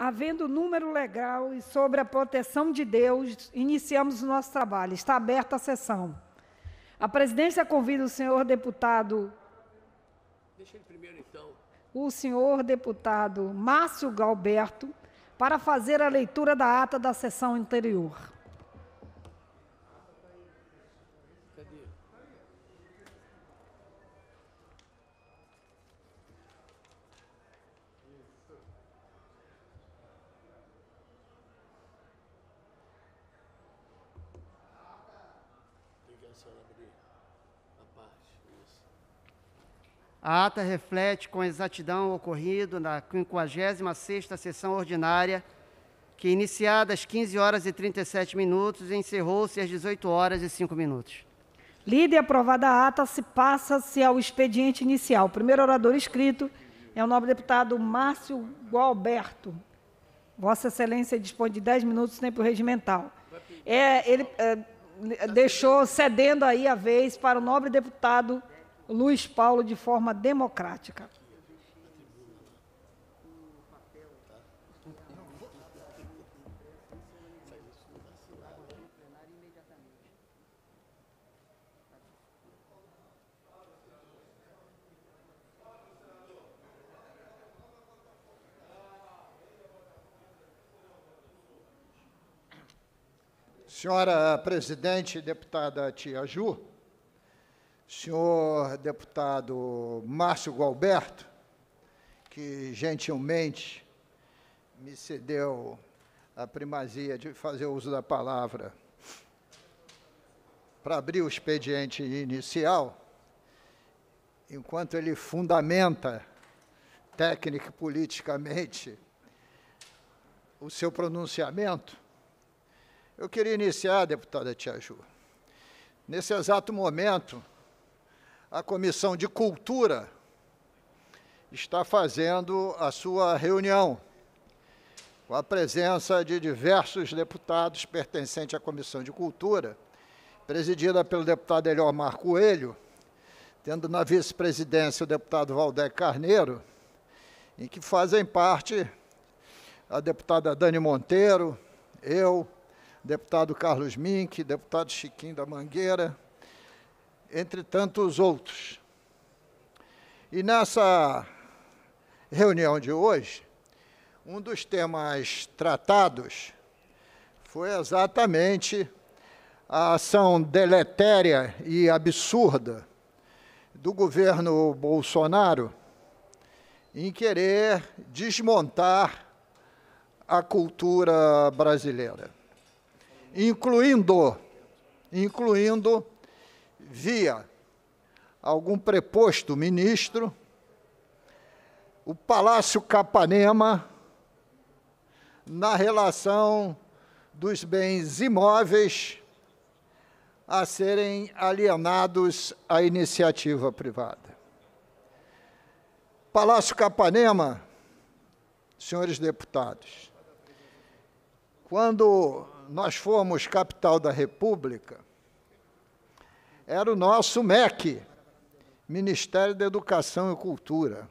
havendo número legal e sobre a proteção de Deus, iniciamos o nosso trabalho. Está aberta a sessão. A presidência convida o senhor deputado. Deixa ele primeiro, então. O senhor deputado Márcio Galberto para fazer a leitura da ata da sessão anterior. A ata reflete com exatidão o ocorrido na 56ª sessão ordinária, que iniciada às 15 horas e 37 minutos, encerrou-se às 18 horas e 5 minutos. Lida e aprovada a ata, se passa-se ao expediente inicial. O primeiro orador escrito é o nobre deputado Márcio Gualberto. Vossa Excelência dispõe de 10 minutos tempo regimental. É, ele é, deixou cedendo aí a vez para o nobre deputado Luiz Paulo de forma democrática. Senhora presidente, deputada Tia Ju, senhor deputado Márcio Gualberto, que gentilmente me cedeu a primazia de fazer uso da palavra para abrir o expediente inicial, enquanto ele fundamenta técnica e politicamente o seu pronunciamento, eu queria iniciar, deputada Tia Ju. Nesse exato momento, a Comissão de Cultura está fazendo a sua reunião, com a presença de diversos deputados pertencentes à Comissão de Cultura, presidida pelo deputado Eliomar Coelho, tendo na vice-presidência o deputado Valdeque Carneiro, em que fazem parte a deputada Dani Monteiro, eu, deputado Carlos Mink, deputado Chiquinho da Mangueira, entre tantos outros. E nessa reunião de hoje, um dos temas tratados foi exatamente a ação deletéria e absurda do governo Bolsonaro em querer desmontar a cultura brasileira, incluindo, incluindo via algum preposto ministro, o Palácio Capanema, na relação dos bens imóveis a serem alienados à iniciativa privada. Palácio Capanema, senhores deputados, quando nós fomos capital da República, era o nosso MEC, Ministério da Educação e Cultura.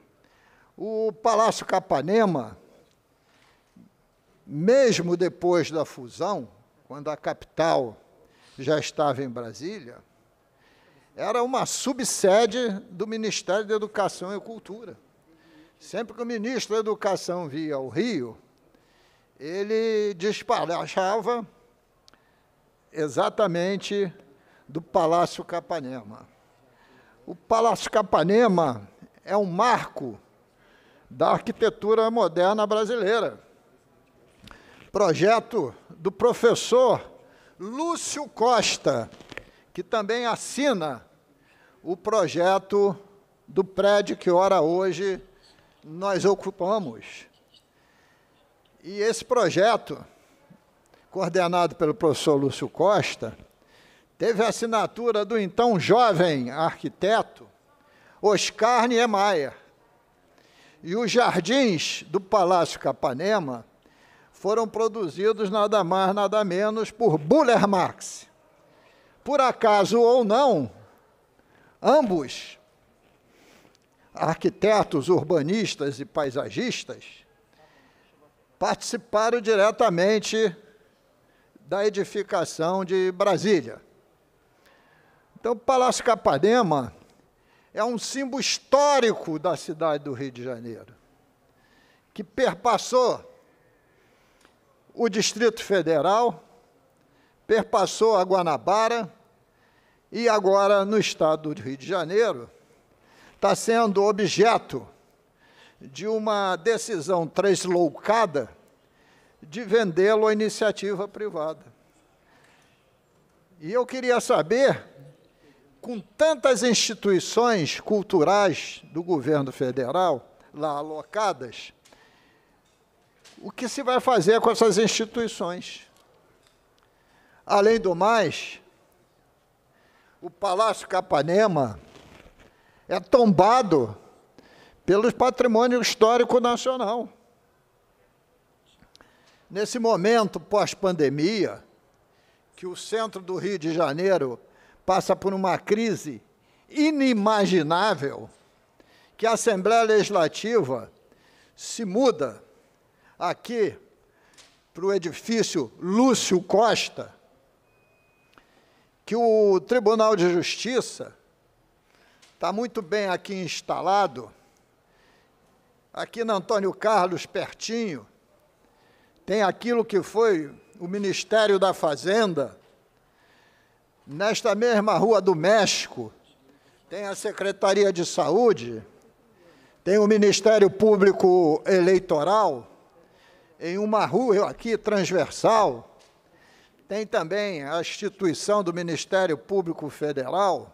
O Palácio Capanema, mesmo depois da fusão, quando a capital já estava em Brasília, era uma subsede do Ministério da Educação e Cultura. Sempre que o ministro da Educação via ao Rio, ele despachava exatamente do Palácio Capanema. O Palácio Capanema é um marco da arquitetura moderna brasileira. Projeto do professor Lúcio Costa, que também assina o projeto do prédio que ora hoje nós ocupamos. E esse projeto, coordenado pelo professor Lúcio Costa, Teve a assinatura do então jovem arquiteto Oscar Niemeyer. E os jardins do Palácio Capanema foram produzidos nada mais, nada menos por Buller Marx. Por acaso ou não, ambos, arquitetos, urbanistas e paisagistas, participaram diretamente da edificação de Brasília. Então, o Palácio Capanema é um símbolo histórico da cidade do Rio de Janeiro, que perpassou o Distrito Federal, perpassou a Guanabara e agora no estado do Rio de Janeiro está sendo objeto de uma decisão tresloucada de vendê-lo à iniciativa privada. E eu queria saber com tantas instituições culturais do governo federal lá alocadas, o que se vai fazer com essas instituições? Além do mais, o Palácio Capanema é tombado pelo patrimônio histórico nacional. Nesse momento pós-pandemia, que o centro do Rio de Janeiro passa por uma crise inimaginável que a Assembleia Legislativa se muda aqui para o edifício Lúcio Costa, que o Tribunal de Justiça está muito bem aqui instalado, aqui na Antônio Carlos, pertinho, tem aquilo que foi o Ministério da Fazenda, Nesta mesma Rua do México, tem a Secretaria de Saúde, tem o Ministério Público Eleitoral, em uma rua aqui transversal, tem também a instituição do Ministério Público Federal.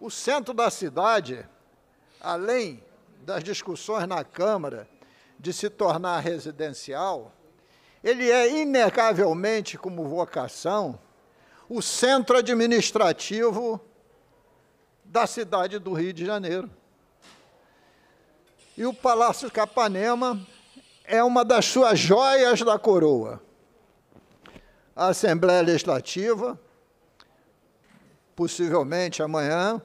O centro da cidade, além das discussões na Câmara de se tornar residencial, ele é inegavelmente, como vocação, o centro administrativo da cidade do Rio de Janeiro. E o Palácio Capanema é uma das suas joias da coroa. A Assembleia Legislativa, possivelmente amanhã,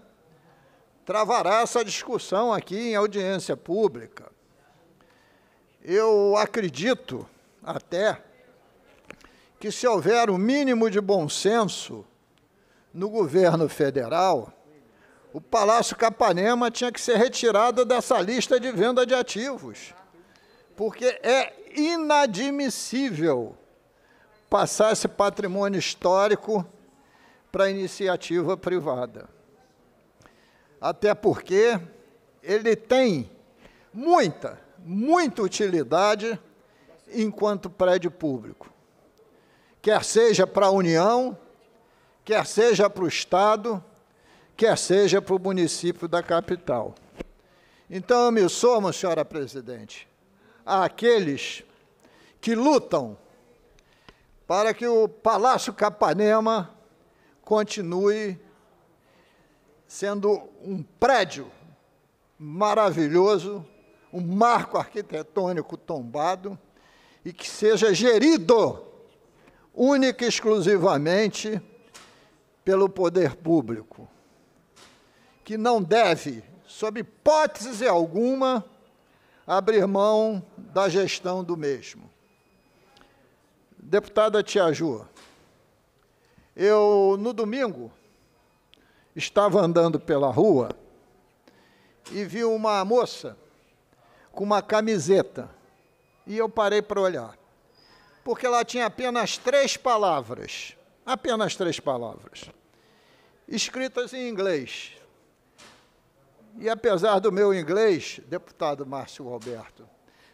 travará essa discussão aqui em audiência pública. Eu acredito até que se houver o mínimo de bom senso no governo federal, o Palácio Capanema tinha que ser retirado dessa lista de venda de ativos, porque é inadmissível passar esse patrimônio histórico para iniciativa privada. Até porque ele tem muita, muita utilidade enquanto prédio público quer seja para a União, quer seja para o Estado, quer seja para o município da capital. Então, eu me somo, senhora presidente, àqueles que lutam para que o Palácio Capanema continue sendo um prédio maravilhoso, um marco arquitetônico tombado e que seja gerido única e exclusivamente pelo poder público, que não deve, sob hipótese alguma, abrir mão da gestão do mesmo. Deputada Ju, eu, no domingo, estava andando pela rua e vi uma moça com uma camiseta. E eu parei para olhar porque ela tinha apenas três palavras, apenas três palavras, escritas em inglês. E apesar do meu inglês, deputado Márcio Roberto,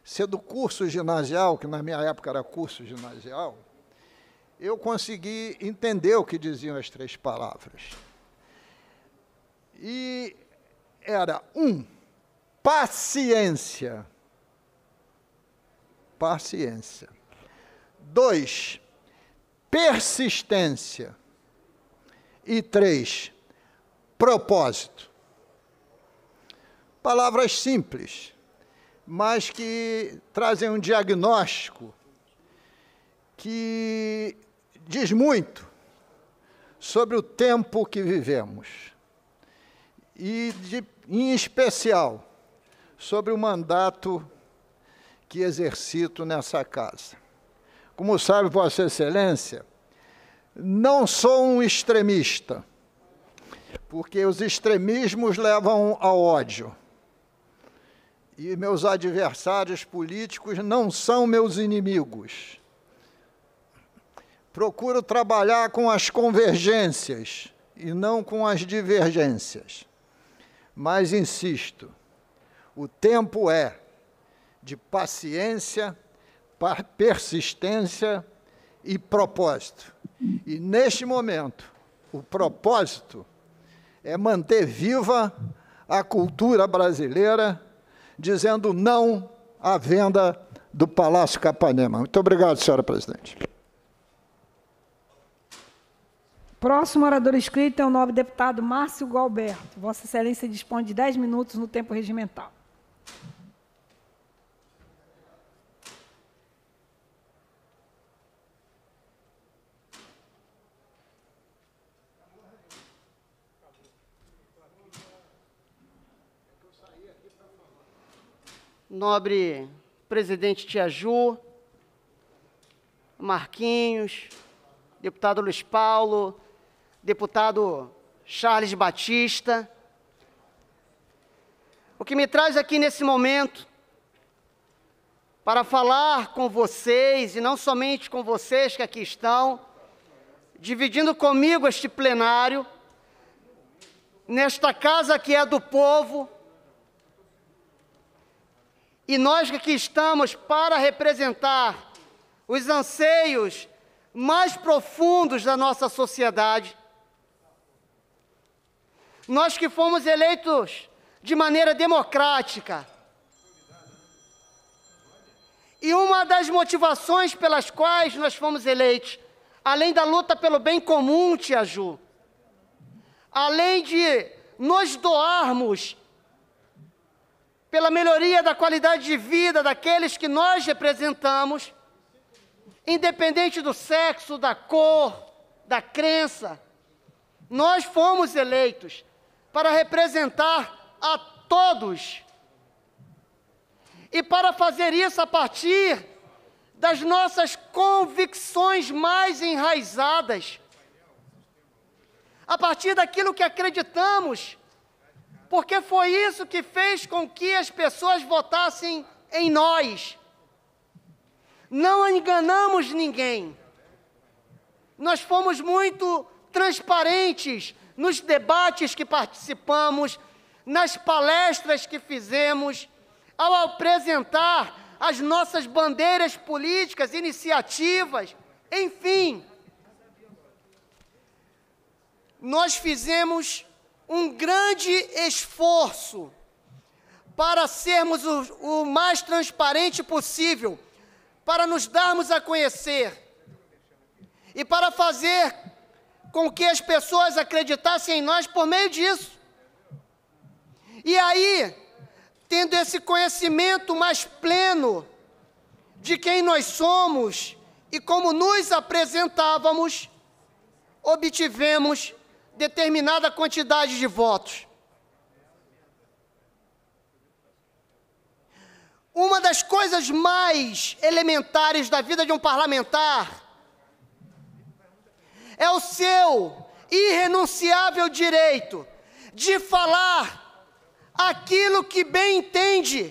ser do curso ginasial, que na minha época era curso ginasial, eu consegui entender o que diziam as três palavras. E era um, paciência. Paciência. Dois, persistência. E três, propósito. Palavras simples, mas que trazem um diagnóstico que diz muito sobre o tempo que vivemos e, de, em especial, sobre o mandato que exercito nessa casa. Como sabe Vossa Excelência, não sou um extremista, porque os extremismos levam ao ódio. E meus adversários políticos não são meus inimigos. Procuro trabalhar com as convergências e não com as divergências. Mas insisto, o tempo é de paciência persistência e propósito. E neste momento, o propósito é manter viva a cultura brasileira, dizendo não à venda do Palácio Capanema. Muito obrigado, senhora presidente. Próximo orador escrito é o nobre deputado Márcio Galberto. Vossa Excelência dispõe de 10 minutos no tempo regimental. nobre presidente Tiaju, Marquinhos, deputado Luiz Paulo, deputado Charles Batista. O que me traz aqui nesse momento para falar com vocês, e não somente com vocês que aqui estão, dividindo comigo este plenário, nesta casa que é do povo, e nós que aqui estamos para representar os anseios mais profundos da nossa sociedade, nós que fomos eleitos de maneira democrática. E uma das motivações pelas quais nós fomos eleitos, além da luta pelo bem comum, Tia Ju, além de nos doarmos pela melhoria da qualidade de vida daqueles que nós representamos, independente do sexo, da cor, da crença. Nós fomos eleitos para representar a todos. E para fazer isso a partir das nossas convicções mais enraizadas, a partir daquilo que acreditamos porque foi isso que fez com que as pessoas votassem em nós. Não enganamos ninguém. Nós fomos muito transparentes nos debates que participamos, nas palestras que fizemos, ao apresentar as nossas bandeiras políticas, iniciativas, enfim. Nós fizemos um grande esforço para sermos o, o mais transparente possível, para nos darmos a conhecer e para fazer com que as pessoas acreditassem em nós por meio disso. E aí, tendo esse conhecimento mais pleno de quem nós somos e como nos apresentávamos, obtivemos determinada quantidade de votos. Uma das coisas mais elementares da vida de um parlamentar é o seu irrenunciável direito de falar aquilo que bem entende.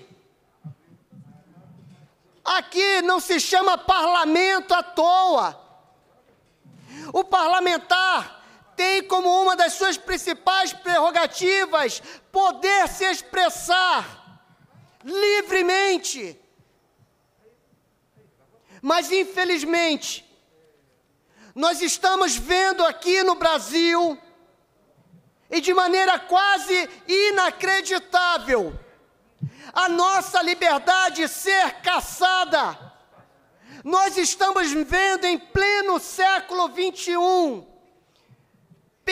Aqui não se chama parlamento à toa. O parlamentar tem como uma das suas principais prerrogativas poder se expressar livremente. Mas, infelizmente, nós estamos vendo aqui no Brasil, e de maneira quase inacreditável, a nossa liberdade ser caçada. Nós estamos vendo em pleno século 21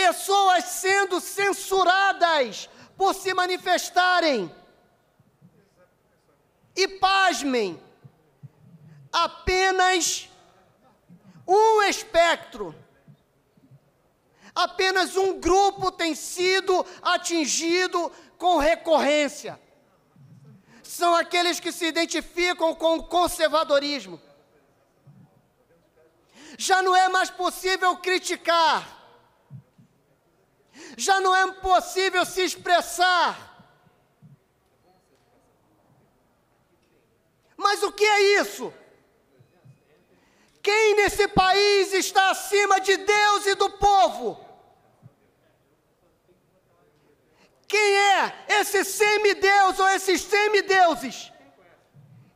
pessoas sendo censuradas por se manifestarem. E pasmem, apenas um espectro, apenas um grupo tem sido atingido com recorrência. São aqueles que se identificam com o conservadorismo. Já não é mais possível criticar já não é possível se expressar. Mas o que é isso? Quem nesse país está acima de Deus e do povo? Quem é esse semideus ou esses semideuses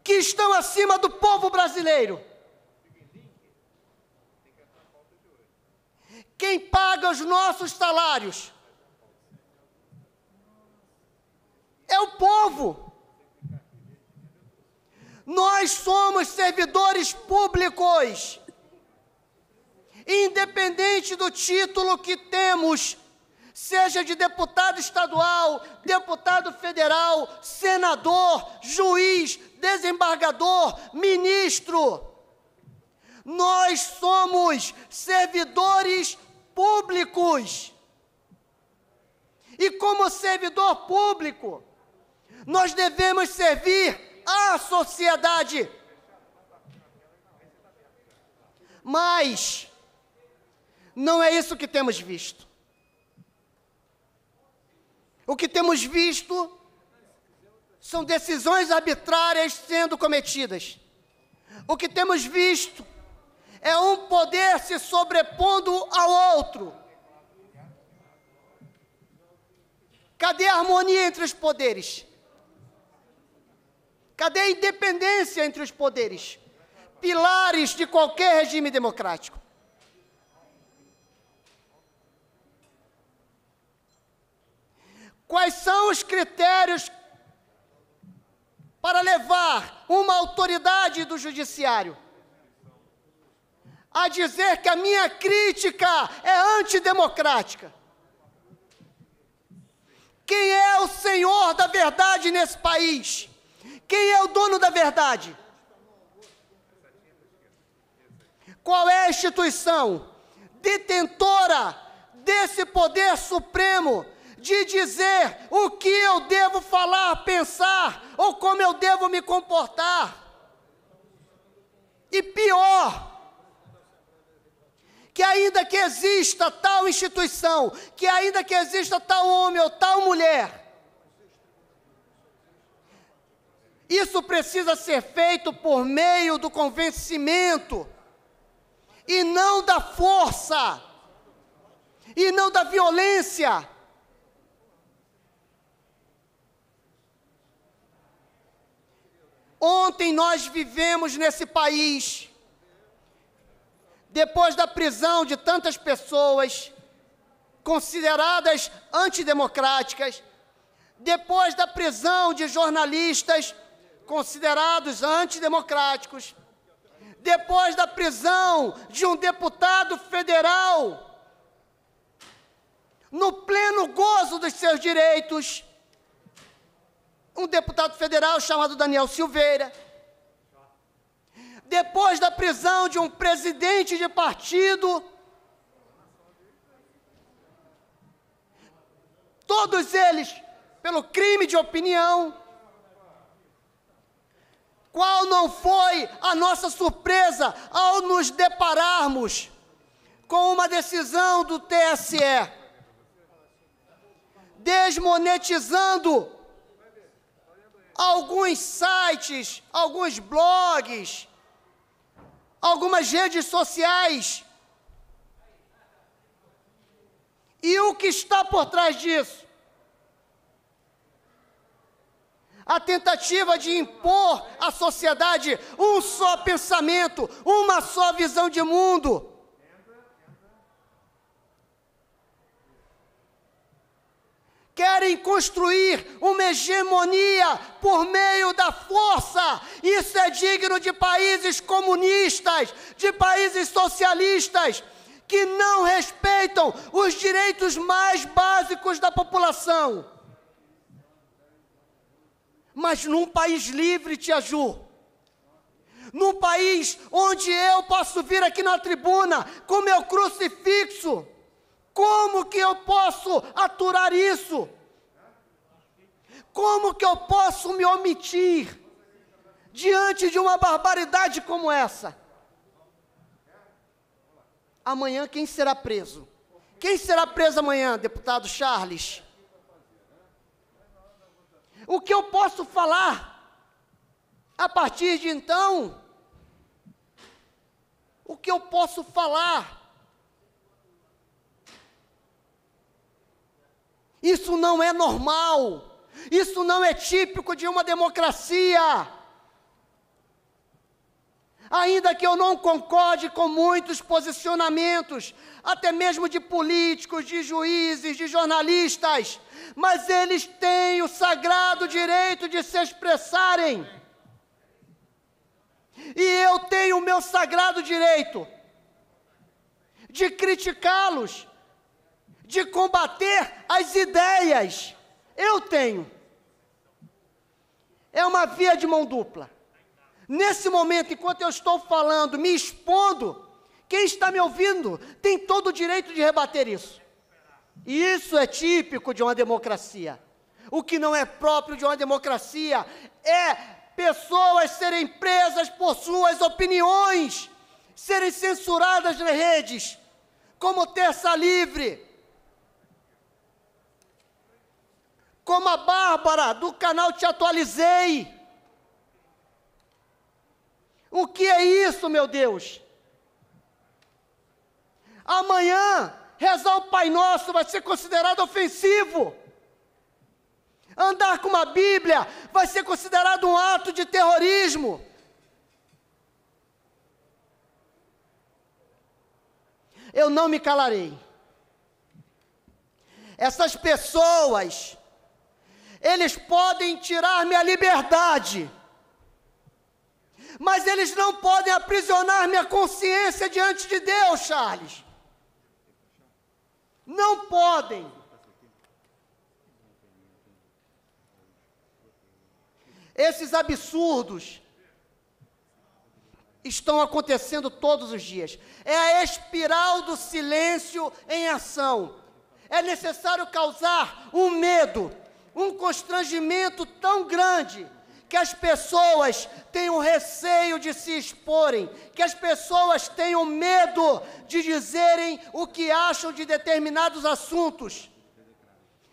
que estão acima do povo brasileiro? Quem paga os nossos salários? É o povo. Nós somos servidores públicos. Independente do título que temos, seja de deputado estadual, deputado federal, senador, juiz, desembargador, ministro. Nós somos servidores públicos. E como servidor público, nós devemos servir à sociedade. Mas não é isso que temos visto. O que temos visto são decisões arbitrárias sendo cometidas. O que temos visto é um poder se sobrepondo ao outro. Cadê a harmonia entre os poderes? Cadê a independência entre os poderes? Pilares de qualquer regime democrático. Quais são os critérios para levar uma autoridade do judiciário a dizer que a minha crítica é antidemocrática. Quem é o senhor da verdade nesse país? Quem é o dono da verdade? Qual é a instituição detentora desse poder supremo de dizer o que eu devo falar, pensar ou como eu devo me comportar? E pior, que ainda que exista tal instituição, que ainda que exista tal homem ou tal mulher, isso precisa ser feito por meio do convencimento e não da força e não da violência. Ontem nós vivemos nesse país depois da prisão de tantas pessoas consideradas antidemocráticas, depois da prisão de jornalistas considerados antidemocráticos, depois da prisão de um deputado federal no pleno gozo dos seus direitos, um deputado federal chamado Daniel Silveira, depois da prisão de um presidente de partido, todos eles pelo crime de opinião. Qual não foi a nossa surpresa ao nos depararmos com uma decisão do TSE desmonetizando alguns sites, alguns blogs, algumas redes sociais. E o que está por trás disso? A tentativa de impor à sociedade um só pensamento, uma só visão de mundo. Querem construir uma hegemonia por meio da força. Isso é digno de países comunistas, de países socialistas, que não respeitam os direitos mais básicos da população. Mas num país livre, Tia Ju, num país onde eu posso vir aqui na tribuna com meu crucifixo como que eu posso aturar isso? Como que eu posso me omitir diante de uma barbaridade como essa? Amanhã quem será preso? Quem será preso amanhã, deputado Charles? O que eu posso falar a partir de então? O que eu posso falar? Isso não é normal. Isso não é típico de uma democracia. Ainda que eu não concorde com muitos posicionamentos, até mesmo de políticos, de juízes, de jornalistas, mas eles têm o sagrado direito de se expressarem. E eu tenho o meu sagrado direito de criticá-los de combater as ideias. Eu tenho. É uma via de mão dupla. Nesse momento, enquanto eu estou falando, me expondo, quem está me ouvindo tem todo o direito de rebater isso. E isso é típico de uma democracia. O que não é próprio de uma democracia é pessoas serem presas por suas opiniões, serem censuradas nas redes, como terça livre como a Bárbara do canal Te Atualizei. O que é isso, meu Deus? Amanhã, rezar o Pai Nosso vai ser considerado ofensivo. Andar com uma Bíblia vai ser considerado um ato de terrorismo. Eu não me calarei. Essas pessoas eles podem tirar minha liberdade, mas eles não podem aprisionar minha consciência diante de Deus, Charles. Não podem. Esses absurdos estão acontecendo todos os dias. É a espiral do silêncio em ação. É necessário causar um medo, um constrangimento tão grande que as pessoas tenham receio de se exporem, que as pessoas tenham medo de dizerem o que acham de determinados assuntos.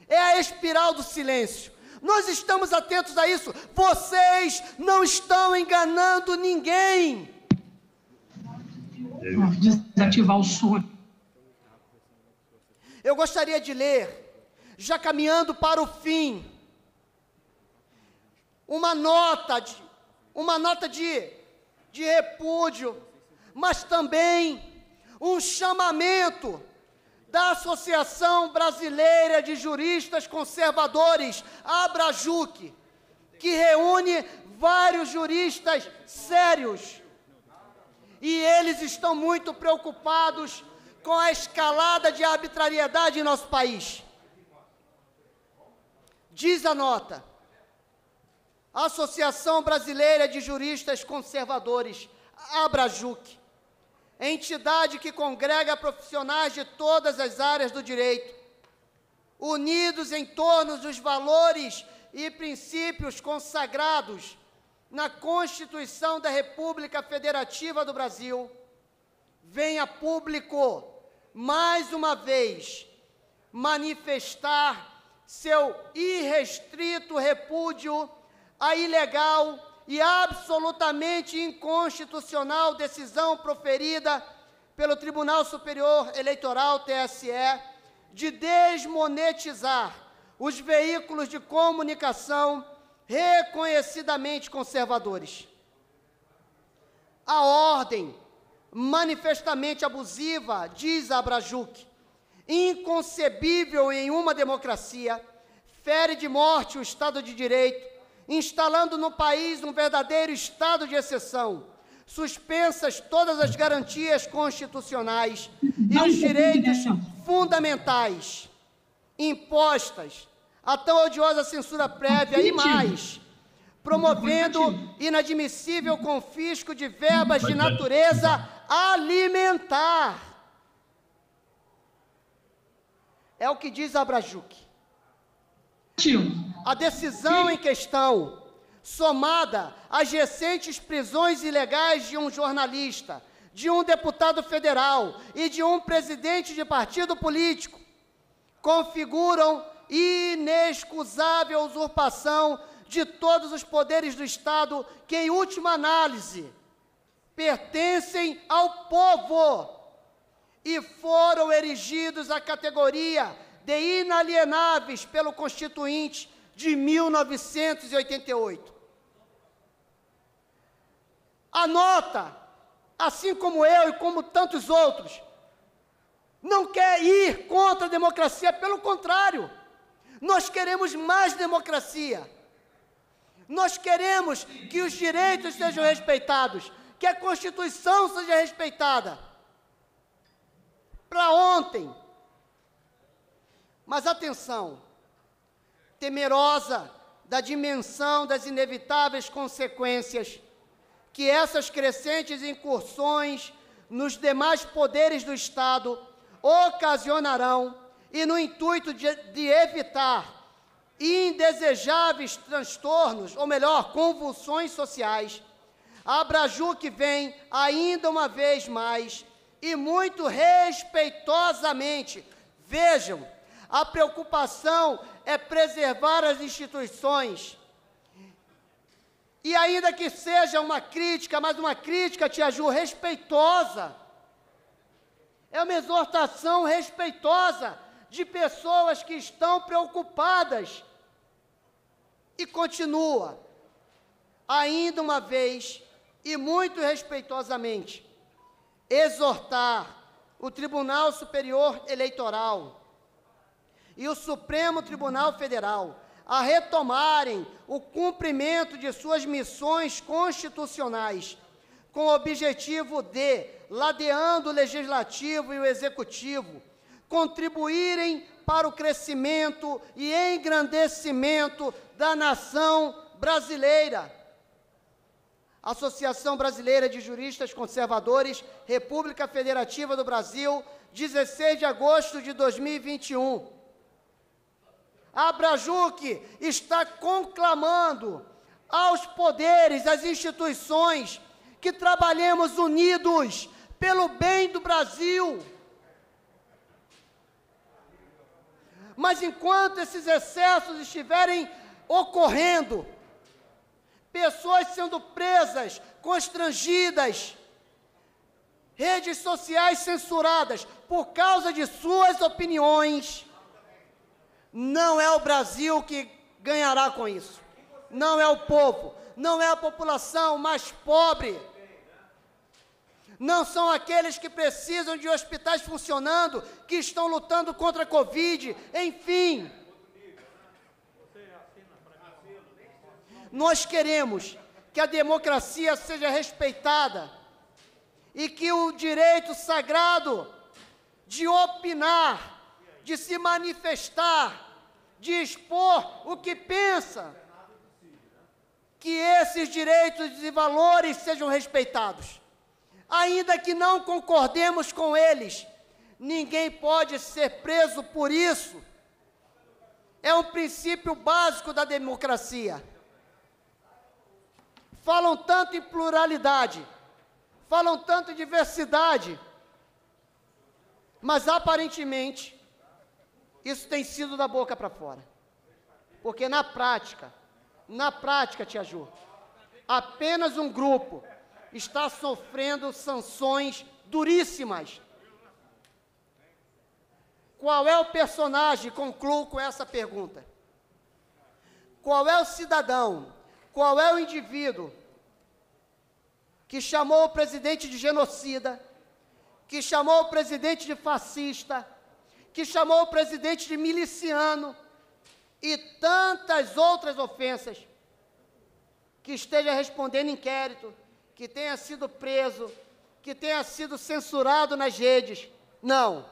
É a espiral do silêncio. Nós estamos atentos a isso. Vocês não estão enganando ninguém. Desativar o som. Eu gostaria de ler já caminhando para o fim. Uma nota de, uma nota de, de repúdio, mas também um chamamento da Associação Brasileira de Juristas Conservadores, Abrajuc, que reúne vários juristas sérios. E eles estão muito preocupados com a escalada de arbitrariedade em nosso país. Diz a nota. A Associação Brasileira de Juristas Conservadores, Abrajuc, entidade que congrega profissionais de todas as áreas do direito, unidos em torno dos valores e princípios consagrados na Constituição da República Federativa do Brasil, vem a público, mais uma vez, manifestar seu irrestrito repúdio à ilegal e absolutamente inconstitucional decisão proferida pelo Tribunal Superior Eleitoral, TSE, de desmonetizar os veículos de comunicação reconhecidamente conservadores. A ordem manifestamente abusiva, diz Abrajuk, inconcebível em uma democracia, fere de morte o Estado de Direito, instalando no país um verdadeiro estado de exceção, suspensas todas as garantias constitucionais e os direitos né, fundamentais, impostas a tão odiosa censura prévia e mais, promovendo inadmissível confisco de verbas de é natureza alimentar É o que diz Abrajuque. A decisão em questão, somada às recentes prisões ilegais de um jornalista, de um deputado federal e de um presidente de partido político, configuram inexcusável usurpação de todos os poderes do Estado que, em última análise, pertencem ao povo e foram erigidos à categoria de inalienáveis pelo Constituinte de 1988. A nota, assim como eu e como tantos outros, não quer ir contra a democracia, pelo contrário, nós queremos mais democracia. Nós queremos que os direitos sejam respeitados, que a Constituição seja respeitada para ontem. Mas atenção, temerosa da dimensão das inevitáveis consequências que essas crescentes incursões nos demais poderes do Estado ocasionarão, e no intuito de, de evitar indesejáveis transtornos, ou melhor, convulsões sociais, a que vem, ainda uma vez mais, e muito respeitosamente. Vejam, a preocupação é preservar as instituições. E ainda que seja uma crítica, mas uma crítica, Tia Ju, respeitosa. É uma exortação respeitosa de pessoas que estão preocupadas. E continua, ainda uma vez, e muito respeitosamente exortar o Tribunal Superior Eleitoral e o Supremo Tribunal Federal a retomarem o cumprimento de suas missões constitucionais, com o objetivo de, ladeando o legislativo e o executivo, contribuírem para o crescimento e engrandecimento da nação brasileira Associação Brasileira de Juristas Conservadores, República Federativa do Brasil, 16 de agosto de 2021. A Brajuc está conclamando aos poderes, às instituições, que trabalhemos unidos pelo bem do Brasil. Mas enquanto esses excessos estiverem ocorrendo, pessoas sendo presas, constrangidas, redes sociais censuradas por causa de suas opiniões. Não é o Brasil que ganhará com isso. Não é o povo, não é a população mais pobre. Não são aqueles que precisam de hospitais funcionando, que estão lutando contra a Covid, enfim. Nós queremos que a democracia seja respeitada e que o direito sagrado de opinar, de se manifestar, de expor o que pensa, que esses direitos e valores sejam respeitados. Ainda que não concordemos com eles, ninguém pode ser preso por isso. É um princípio básico da democracia falam tanto em pluralidade, falam tanto em diversidade, mas aparentemente isso tem sido da boca para fora. Porque na prática, na prática, Tia Ju, apenas um grupo está sofrendo sanções duríssimas. Qual é o personagem? Concluo com essa pergunta. Qual é o cidadão? Qual é o indivíduo que chamou o presidente de genocida, que chamou o presidente de fascista, que chamou o presidente de miliciano e tantas outras ofensas, que esteja respondendo inquérito, que tenha sido preso, que tenha sido censurado nas redes. Não.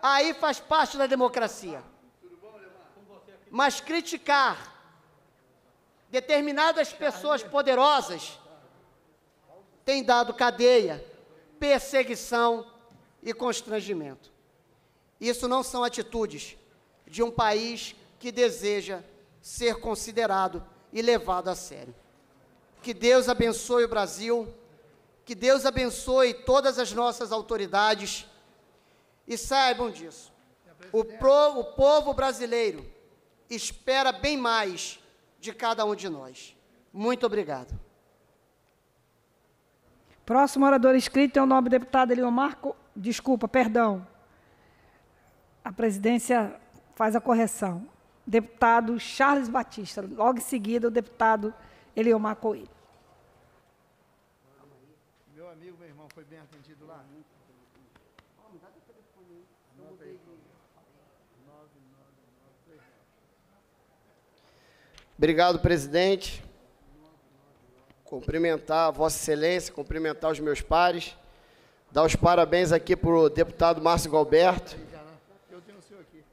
Aí faz parte da democracia. Mas criticar determinadas pessoas poderosas tem dado cadeia, perseguição e constrangimento. Isso não são atitudes de um país que deseja ser considerado e levado a sério. Que Deus abençoe o Brasil, que Deus abençoe todas as nossas autoridades e saibam disso. O, pro, o povo brasileiro espera bem mais de cada um de nós. Muito obrigado. Próximo orador inscrito é o nome do deputado Eliomar. Desculpa, perdão. A presidência faz a correção. Deputado Charles Batista. Logo em seguida, o deputado Eliomar Coelho. Meu amigo, meu irmão, foi bem atendido lá? Obrigado, presidente cumprimentar Vossa Excelência, cumprimentar os meus pares, dar os parabéns aqui para o deputado Márcio Galberto.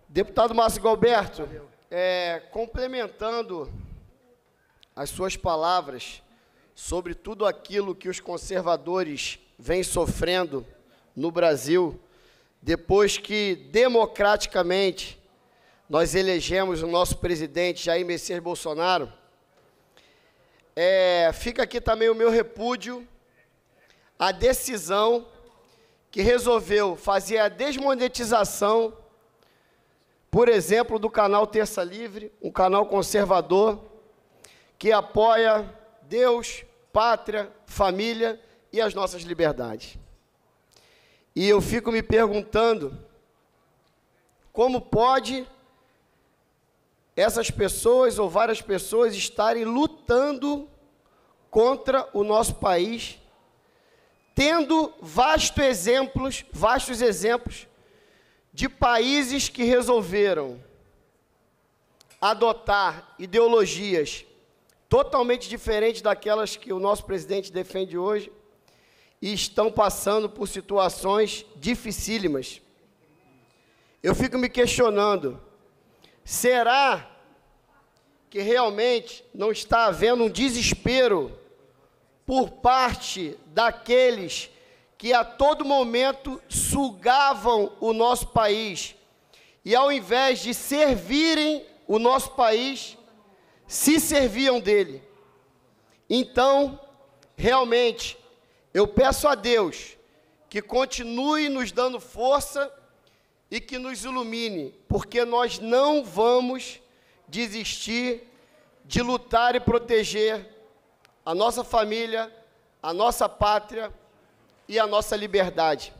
Deputado Márcio Galberto, é, complementando as suas palavras sobre tudo aquilo que os conservadores vêm sofrendo no Brasil, depois que democraticamente nós elegemos o nosso presidente Jair Messias Bolsonaro, é, fica aqui também o meu repúdio à decisão que resolveu fazer a desmonetização, por exemplo, do canal Terça Livre, um canal conservador que apoia Deus, pátria, família e as nossas liberdades. E eu fico me perguntando como pode essas pessoas ou várias pessoas estarem lutando contra o nosso país, tendo vastos exemplos, vastos exemplos de países que resolveram adotar ideologias totalmente diferentes daquelas que o nosso presidente defende hoje e estão passando por situações dificílimas. Eu fico me questionando, Será que realmente não está havendo um desespero por parte daqueles que a todo momento sugavam o nosso país e ao invés de servirem o nosso país, se serviam dele? Então, realmente, eu peço a Deus que continue nos dando força e que nos ilumine, porque nós não vamos desistir de lutar e proteger a nossa família, a nossa pátria e a nossa liberdade.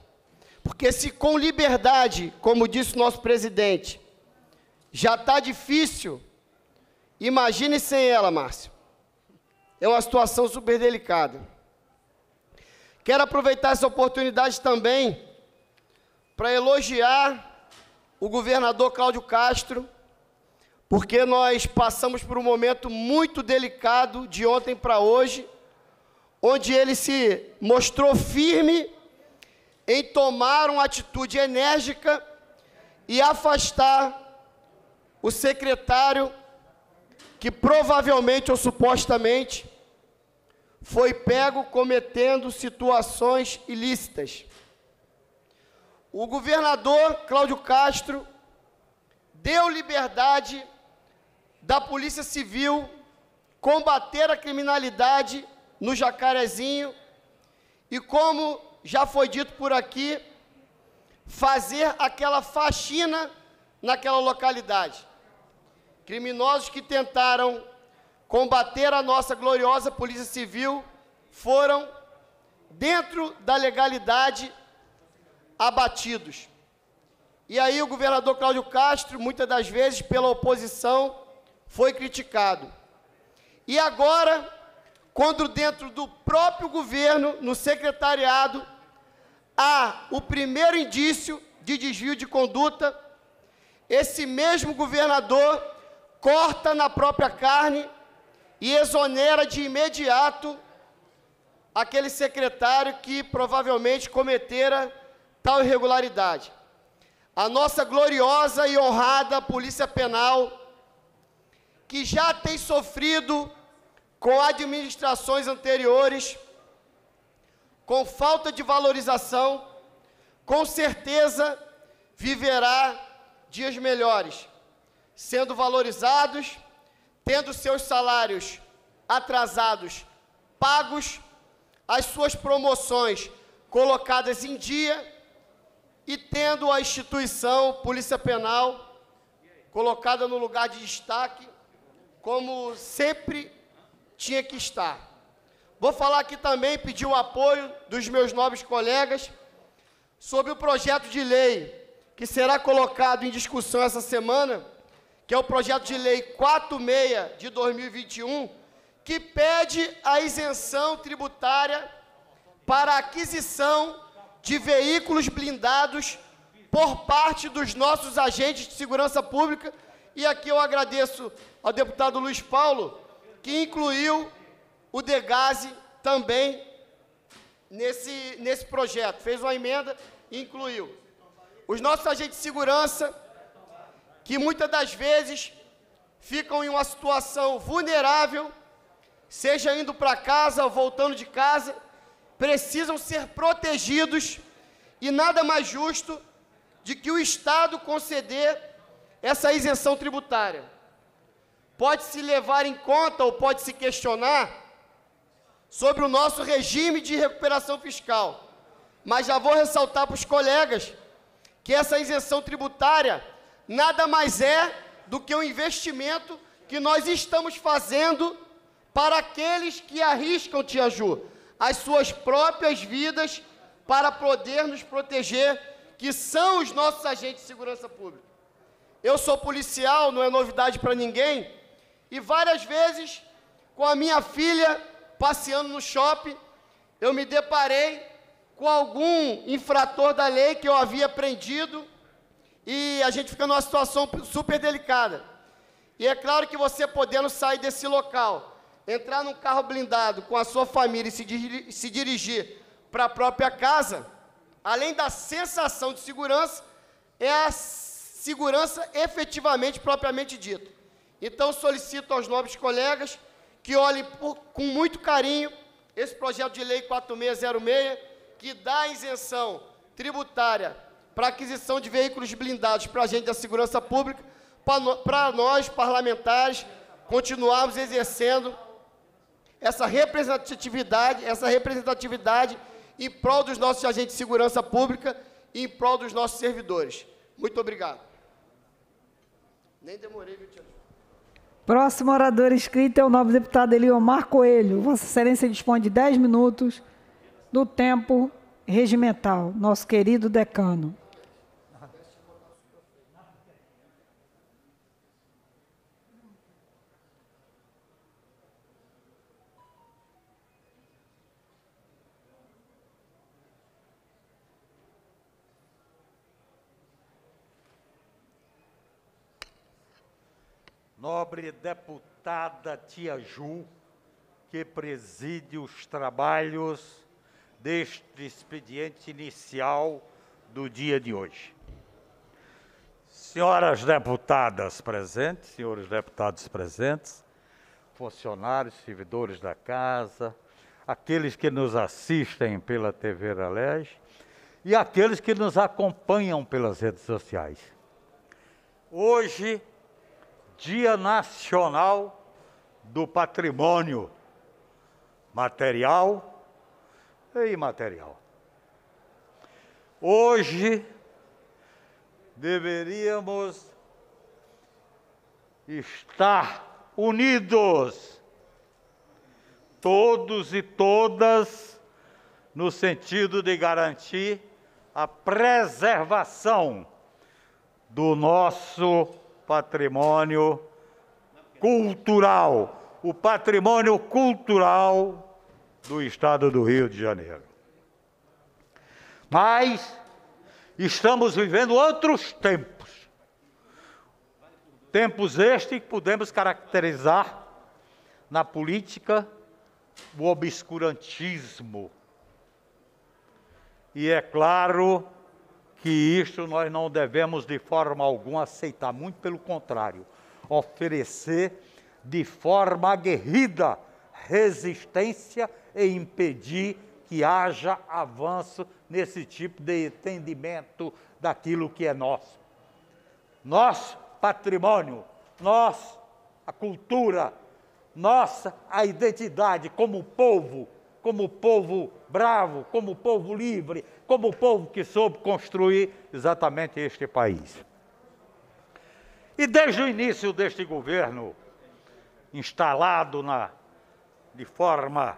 Porque se com liberdade, como disse o nosso presidente, já está difícil, imagine sem ela, Márcio. É uma situação super delicada. Quero aproveitar essa oportunidade também para elogiar o governador Cláudio Castro, porque nós passamos por um momento muito delicado de ontem para hoje, onde ele se mostrou firme em tomar uma atitude enérgica e afastar o secretário que provavelmente ou supostamente foi pego cometendo situações ilícitas. O governador Cláudio Castro deu liberdade da Polícia Civil combater a criminalidade no Jacarezinho e, como já foi dito por aqui, fazer aquela faxina naquela localidade. Criminosos que tentaram combater a nossa gloriosa Polícia Civil foram, dentro da legalidade, abatidos. E aí o governador Cláudio Castro, muitas das vezes pela oposição, foi criticado. E agora, quando dentro do próprio governo, no secretariado, há o primeiro indício de desvio de conduta, esse mesmo governador corta na própria carne e exonera de imediato aquele secretário que provavelmente cometera tal irregularidade. A nossa gloriosa e honrada Polícia Penal, que já tem sofrido com administrações anteriores, com falta de valorização, com certeza viverá dias melhores, sendo valorizados, tendo seus salários atrasados pagos, as suas promoções colocadas em dia e tendo a instituição Polícia Penal colocada no lugar de destaque, como sempre tinha que estar. Vou falar aqui também, pedir o apoio dos meus nobres colegas sobre o projeto de lei que será colocado em discussão essa semana, que é o projeto de lei 46 de 2021, que pede a isenção tributária para a aquisição de veículos blindados por parte dos nossos agentes de segurança pública. E aqui eu agradeço ao deputado Luiz Paulo, que incluiu o Degase também nesse, nesse projeto. Fez uma emenda e incluiu. Os nossos agentes de segurança, que muitas das vezes ficam em uma situação vulnerável, seja indo para casa ou voltando de casa, precisam ser protegidos e nada mais justo de que o Estado conceder essa isenção tributária. Pode-se levar em conta ou pode-se questionar sobre o nosso regime de recuperação fiscal, mas já vou ressaltar para os colegas que essa isenção tributária nada mais é do que um investimento que nós estamos fazendo para aqueles que arriscam, Tia Ju, as suas próprias vidas para poder nos proteger, que são os nossos agentes de segurança pública. Eu sou policial, não é novidade para ninguém, e várias vezes, com a minha filha passeando no shopping, eu me deparei com algum infrator da lei que eu havia prendido, e a gente fica numa situação super delicada. E é claro que você podendo sair desse local entrar num carro blindado com a sua família e se, dir se dirigir para a própria casa, além da sensação de segurança, é a segurança efetivamente propriamente dita. Então solicito aos nobres colegas que olhem por, com muito carinho esse projeto de lei 4606 que dá isenção tributária para aquisição de veículos blindados para agentes da segurança pública, para nós parlamentares continuarmos exercendo essa representatividade, essa representatividade em prol dos nossos agentes de segurança pública e em prol dos nossos servidores. Muito obrigado. Nem demorei, viu, Tia Próximo orador inscrito é o novo deputado Eliomar Coelho. Vossa Excelência dispõe de 10 minutos do tempo regimental, nosso querido decano. nobre deputada Tia Ju, que preside os trabalhos deste expediente inicial do dia de hoje. Senhoras deputadas presentes, senhores deputados presentes, funcionários, servidores da casa, aqueles que nos assistem pela TV Alege e aqueles que nos acompanham pelas redes sociais. Hoje Dia Nacional do Patrimônio Material e Imaterial. Hoje deveríamos estar unidos, todos e todas, no sentido de garantir a preservação do nosso patrimônio cultural, o patrimônio cultural do Estado do Rio de Janeiro. Mas estamos vivendo outros tempos. Tempos estes que podemos caracterizar na política o obscurantismo. E é claro que isto nós não devemos de forma alguma aceitar, muito pelo contrário, oferecer de forma aguerrida resistência e impedir que haja avanço nesse tipo de entendimento daquilo que é nosso. Nosso patrimônio, nossa a cultura, nossa a identidade como povo como povo bravo, como povo livre, como povo que soube construir exatamente este país. E desde o início deste governo, instalado na, de forma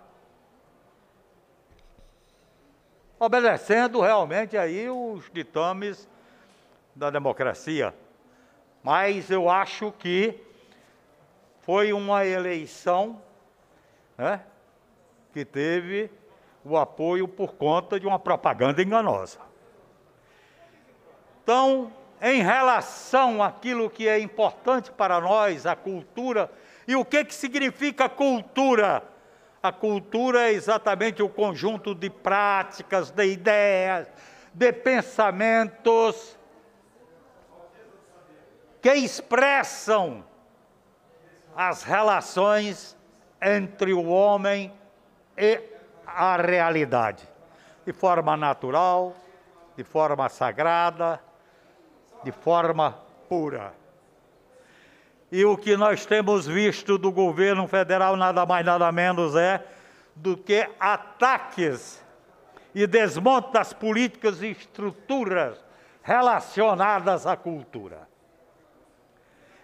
obedecendo realmente aí os ditames da democracia. Mas eu acho que foi uma eleição né, que teve o apoio por conta de uma propaganda enganosa. Então, em relação àquilo que é importante para nós, a cultura, e o que, que significa cultura? A cultura é exatamente o conjunto de práticas, de ideias, de pensamentos que expressam as relações entre o homem e a realidade, de forma natural, de forma sagrada, de forma pura. E o que nós temos visto do governo federal, nada mais, nada menos é do que ataques e desmonte das políticas e estruturas relacionadas à cultura.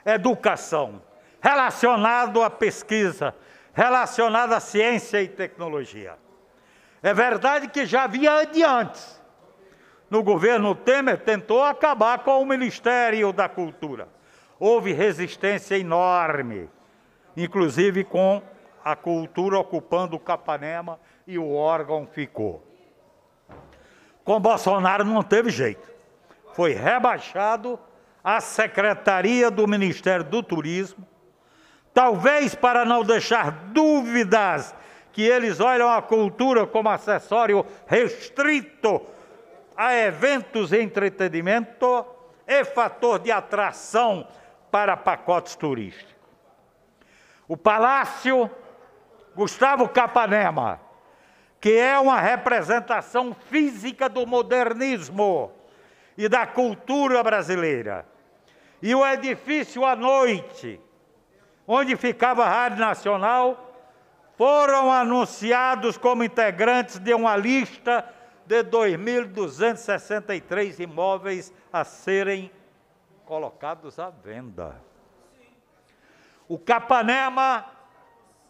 Educação, relacionado à pesquisa, relacionado à ciência e tecnologia. É verdade que já havia adiantes. No governo Temer tentou acabar com o Ministério da Cultura. Houve resistência enorme, inclusive com a cultura ocupando o Capanema e o órgão ficou. Com Bolsonaro não teve jeito. Foi rebaixado a Secretaria do Ministério do Turismo Talvez para não deixar dúvidas que eles olham a cultura como acessório restrito a eventos e entretenimento e fator de atração para pacotes turísticos. O Palácio Gustavo Capanema, que é uma representação física do modernismo e da cultura brasileira, e o edifício à noite onde ficava a Rádio Nacional, foram anunciados como integrantes de uma lista de 2.263 imóveis a serem colocados à venda. O Capanema,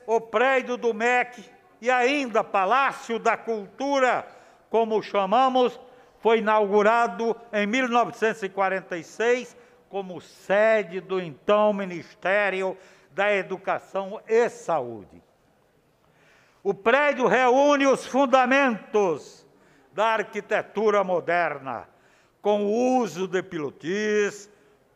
o prédio do MEC e ainda Palácio da Cultura, como chamamos, foi inaugurado em 1946 como sede do então Ministério da Educação e Saúde. O prédio reúne os fundamentos da arquitetura moderna, com o uso de pilotis,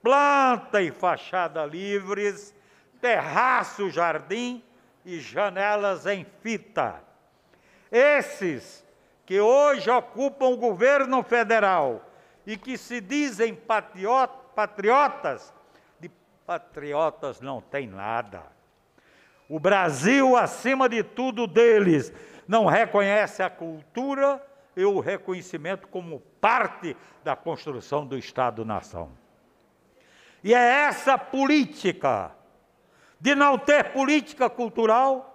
planta e fachada livres, terraço, jardim e janelas em fita. Esses que hoje ocupam o governo federal e que se dizem patriotas, patriotas não têm nada. O Brasil, acima de tudo deles, não reconhece a cultura e o reconhecimento como parte da construção do Estado-nação. E é essa política de não ter política cultural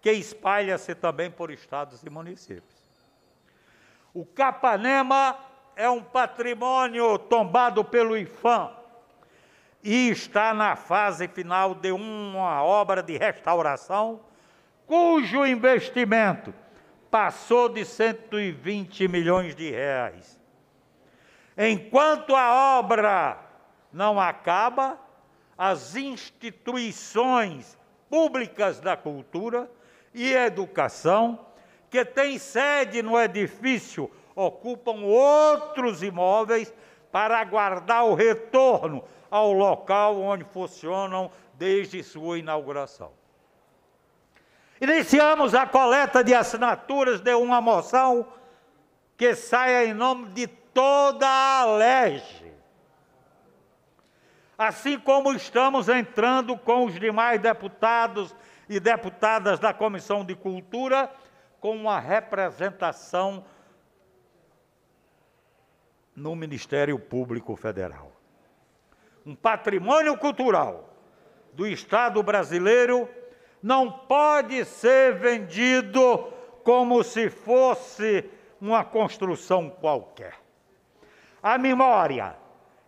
que espalha-se também por estados e municípios. O Capanema é um patrimônio tombado pelo IFAM, e está na fase final de uma obra de restauração, cujo investimento passou de 120 milhões de reais. Enquanto a obra não acaba, as instituições públicas da cultura e educação, que têm sede no edifício, ocupam outros imóveis para aguardar o retorno ao local onde funcionam desde sua inauguração. Iniciamos a coleta de assinaturas de uma moção que saia em nome de toda a LEGE. Assim como estamos entrando com os demais deputados e deputadas da Comissão de Cultura, com uma representação no Ministério Público Federal um patrimônio cultural do Estado brasileiro, não pode ser vendido como se fosse uma construção qualquer. A memória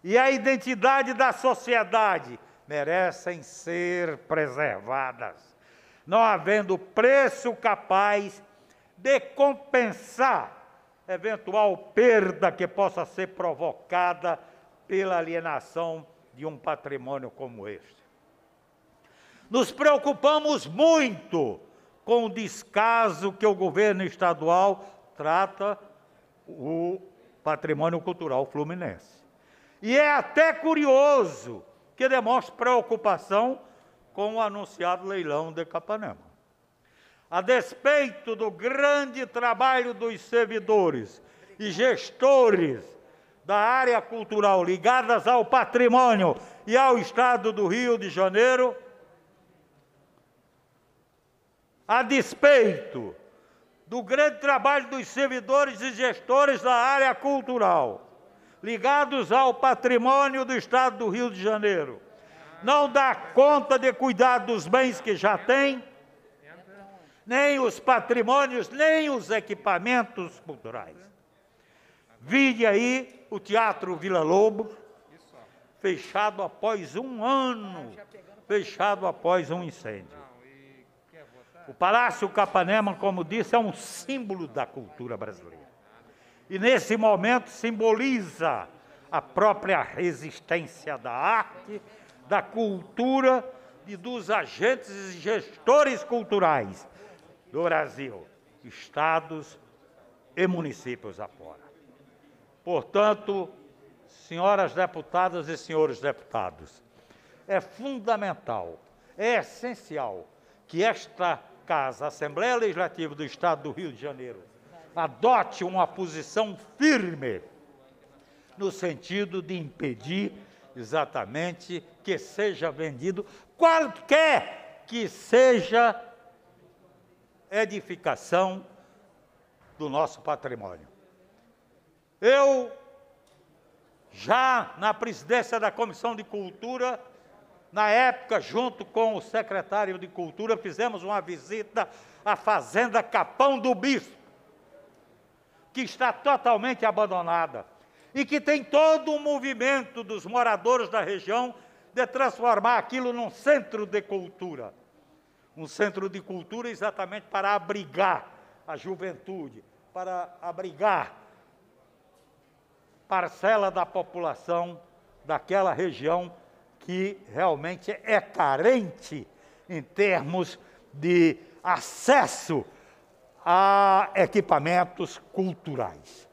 e a identidade da sociedade merecem ser preservadas, não havendo preço capaz de compensar eventual perda que possa ser provocada pela alienação de um patrimônio como este. Nos preocupamos muito com o descaso que o governo estadual trata o patrimônio cultural fluminense. E é até curioso que demonstre preocupação com o anunciado leilão de Capanema. A despeito do grande trabalho dos servidores e gestores da área cultural ligadas ao patrimônio e ao Estado do Rio de Janeiro, a despeito do grande trabalho dos servidores e gestores da área cultural ligados ao patrimônio do Estado do Rio de Janeiro, não dá conta de cuidar dos bens que já tem, nem os patrimônios, nem os equipamentos culturais. Vide aí o Teatro Vila Lobo, fechado após um ano, fechado após um incêndio. O Palácio Capanema, como disse, é um símbolo da cultura brasileira. E nesse momento simboliza a própria resistência da arte, da cultura e dos agentes e gestores culturais do Brasil, estados e municípios afora. Portanto, senhoras deputadas e senhores deputados, é fundamental, é essencial que esta Casa, a Assembleia Legislativa do Estado do Rio de Janeiro, adote uma posição firme no sentido de impedir exatamente que seja vendido qualquer que seja edificação do nosso patrimônio. Eu, já na presidência da Comissão de Cultura, na época, junto com o secretário de Cultura, fizemos uma visita à Fazenda Capão do Bispo, que está totalmente abandonada e que tem todo um movimento dos moradores da região de transformar aquilo num centro de cultura. Um centro de cultura exatamente para abrigar a juventude, para abrigar parcela da população daquela região que realmente é carente em termos de acesso a equipamentos culturais.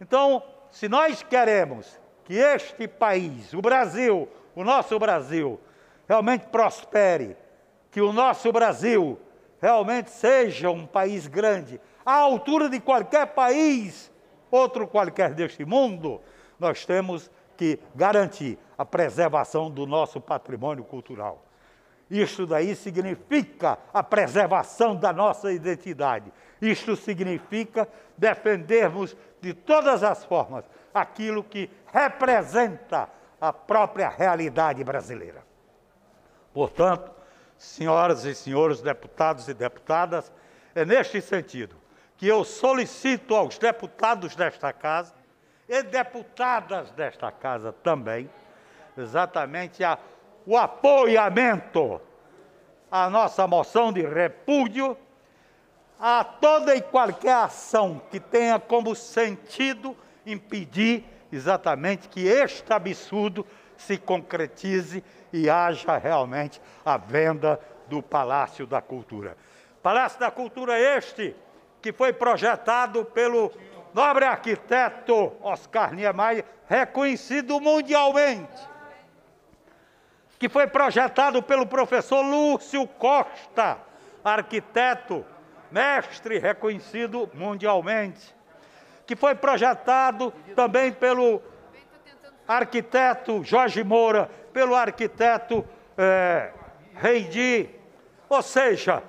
Então, se nós queremos que este país, o Brasil, o nosso Brasil, realmente prospere, que o nosso Brasil realmente seja um país grande, à altura de qualquer país outro qualquer deste mundo, nós temos que garantir a preservação do nosso patrimônio cultural. Isso daí significa a preservação da nossa identidade. Isto significa defendermos de todas as formas aquilo que representa a própria realidade brasileira. Portanto, senhoras e senhores deputados e deputadas, é neste sentido que eu solicito aos deputados desta casa e deputadas desta casa também, exatamente a, o apoiamento à nossa moção de repúdio a toda e qualquer ação que tenha como sentido impedir exatamente que este absurdo se concretize e haja realmente a venda do Palácio da Cultura. Palácio da Cultura este que foi projetado pelo nobre arquiteto Oscar Niemeyer, reconhecido mundialmente, que foi projetado pelo professor Lúcio Costa, arquiteto, mestre reconhecido mundialmente, que foi projetado também pelo arquiteto Jorge Moura, pelo arquiteto é, Ou seja,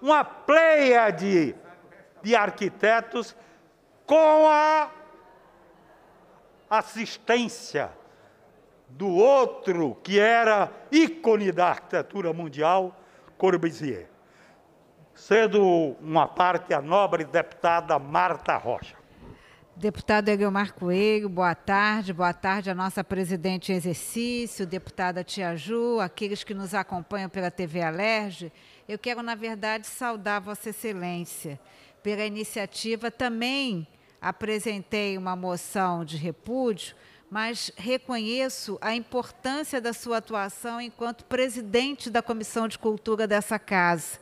uma pleia de de arquitetos com a assistência do outro que era ícone da arquitetura mundial, Corbusier. Sendo uma parte a nobre deputada Marta Rocha. Deputado Eguilmar Coelho, boa tarde. Boa tarde à nossa presidente em exercício, deputada Tia Ju, aqueles que nos acompanham pela TV Alerj. Eu quero, na verdade, saudar Vossa Excelência pela iniciativa, também apresentei uma moção de repúdio, mas reconheço a importância da sua atuação enquanto presidente da Comissão de Cultura dessa casa.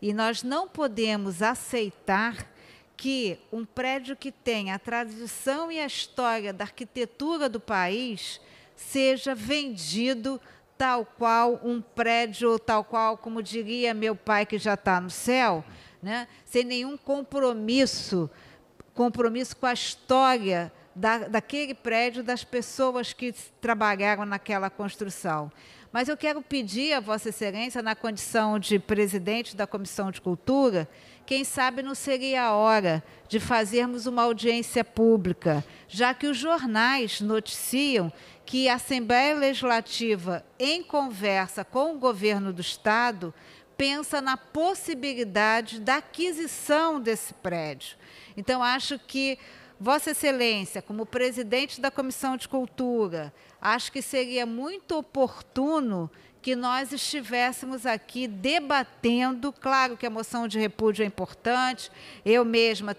E nós não podemos aceitar que um prédio que tem a tradição e a história da arquitetura do país seja vendido tal qual um prédio, tal qual, como diria meu pai que já está no céu, né? sem nenhum compromisso compromisso com a história da, daquele prédio, das pessoas que trabalharam naquela construção. Mas eu quero pedir a Vossa Excelência, na condição de presidente da Comissão de Cultura, quem sabe não seria a hora de fazermos uma audiência pública, já que os jornais noticiam que a Assembleia Legislativa, em conversa com o governo do Estado, pensa na possibilidade da aquisição desse prédio. Então, acho que Vossa Excelência, como presidente da Comissão de Cultura, acho que seria muito oportuno que nós estivéssemos aqui debatendo. Claro que a moção de repúdio é importante, eu mesma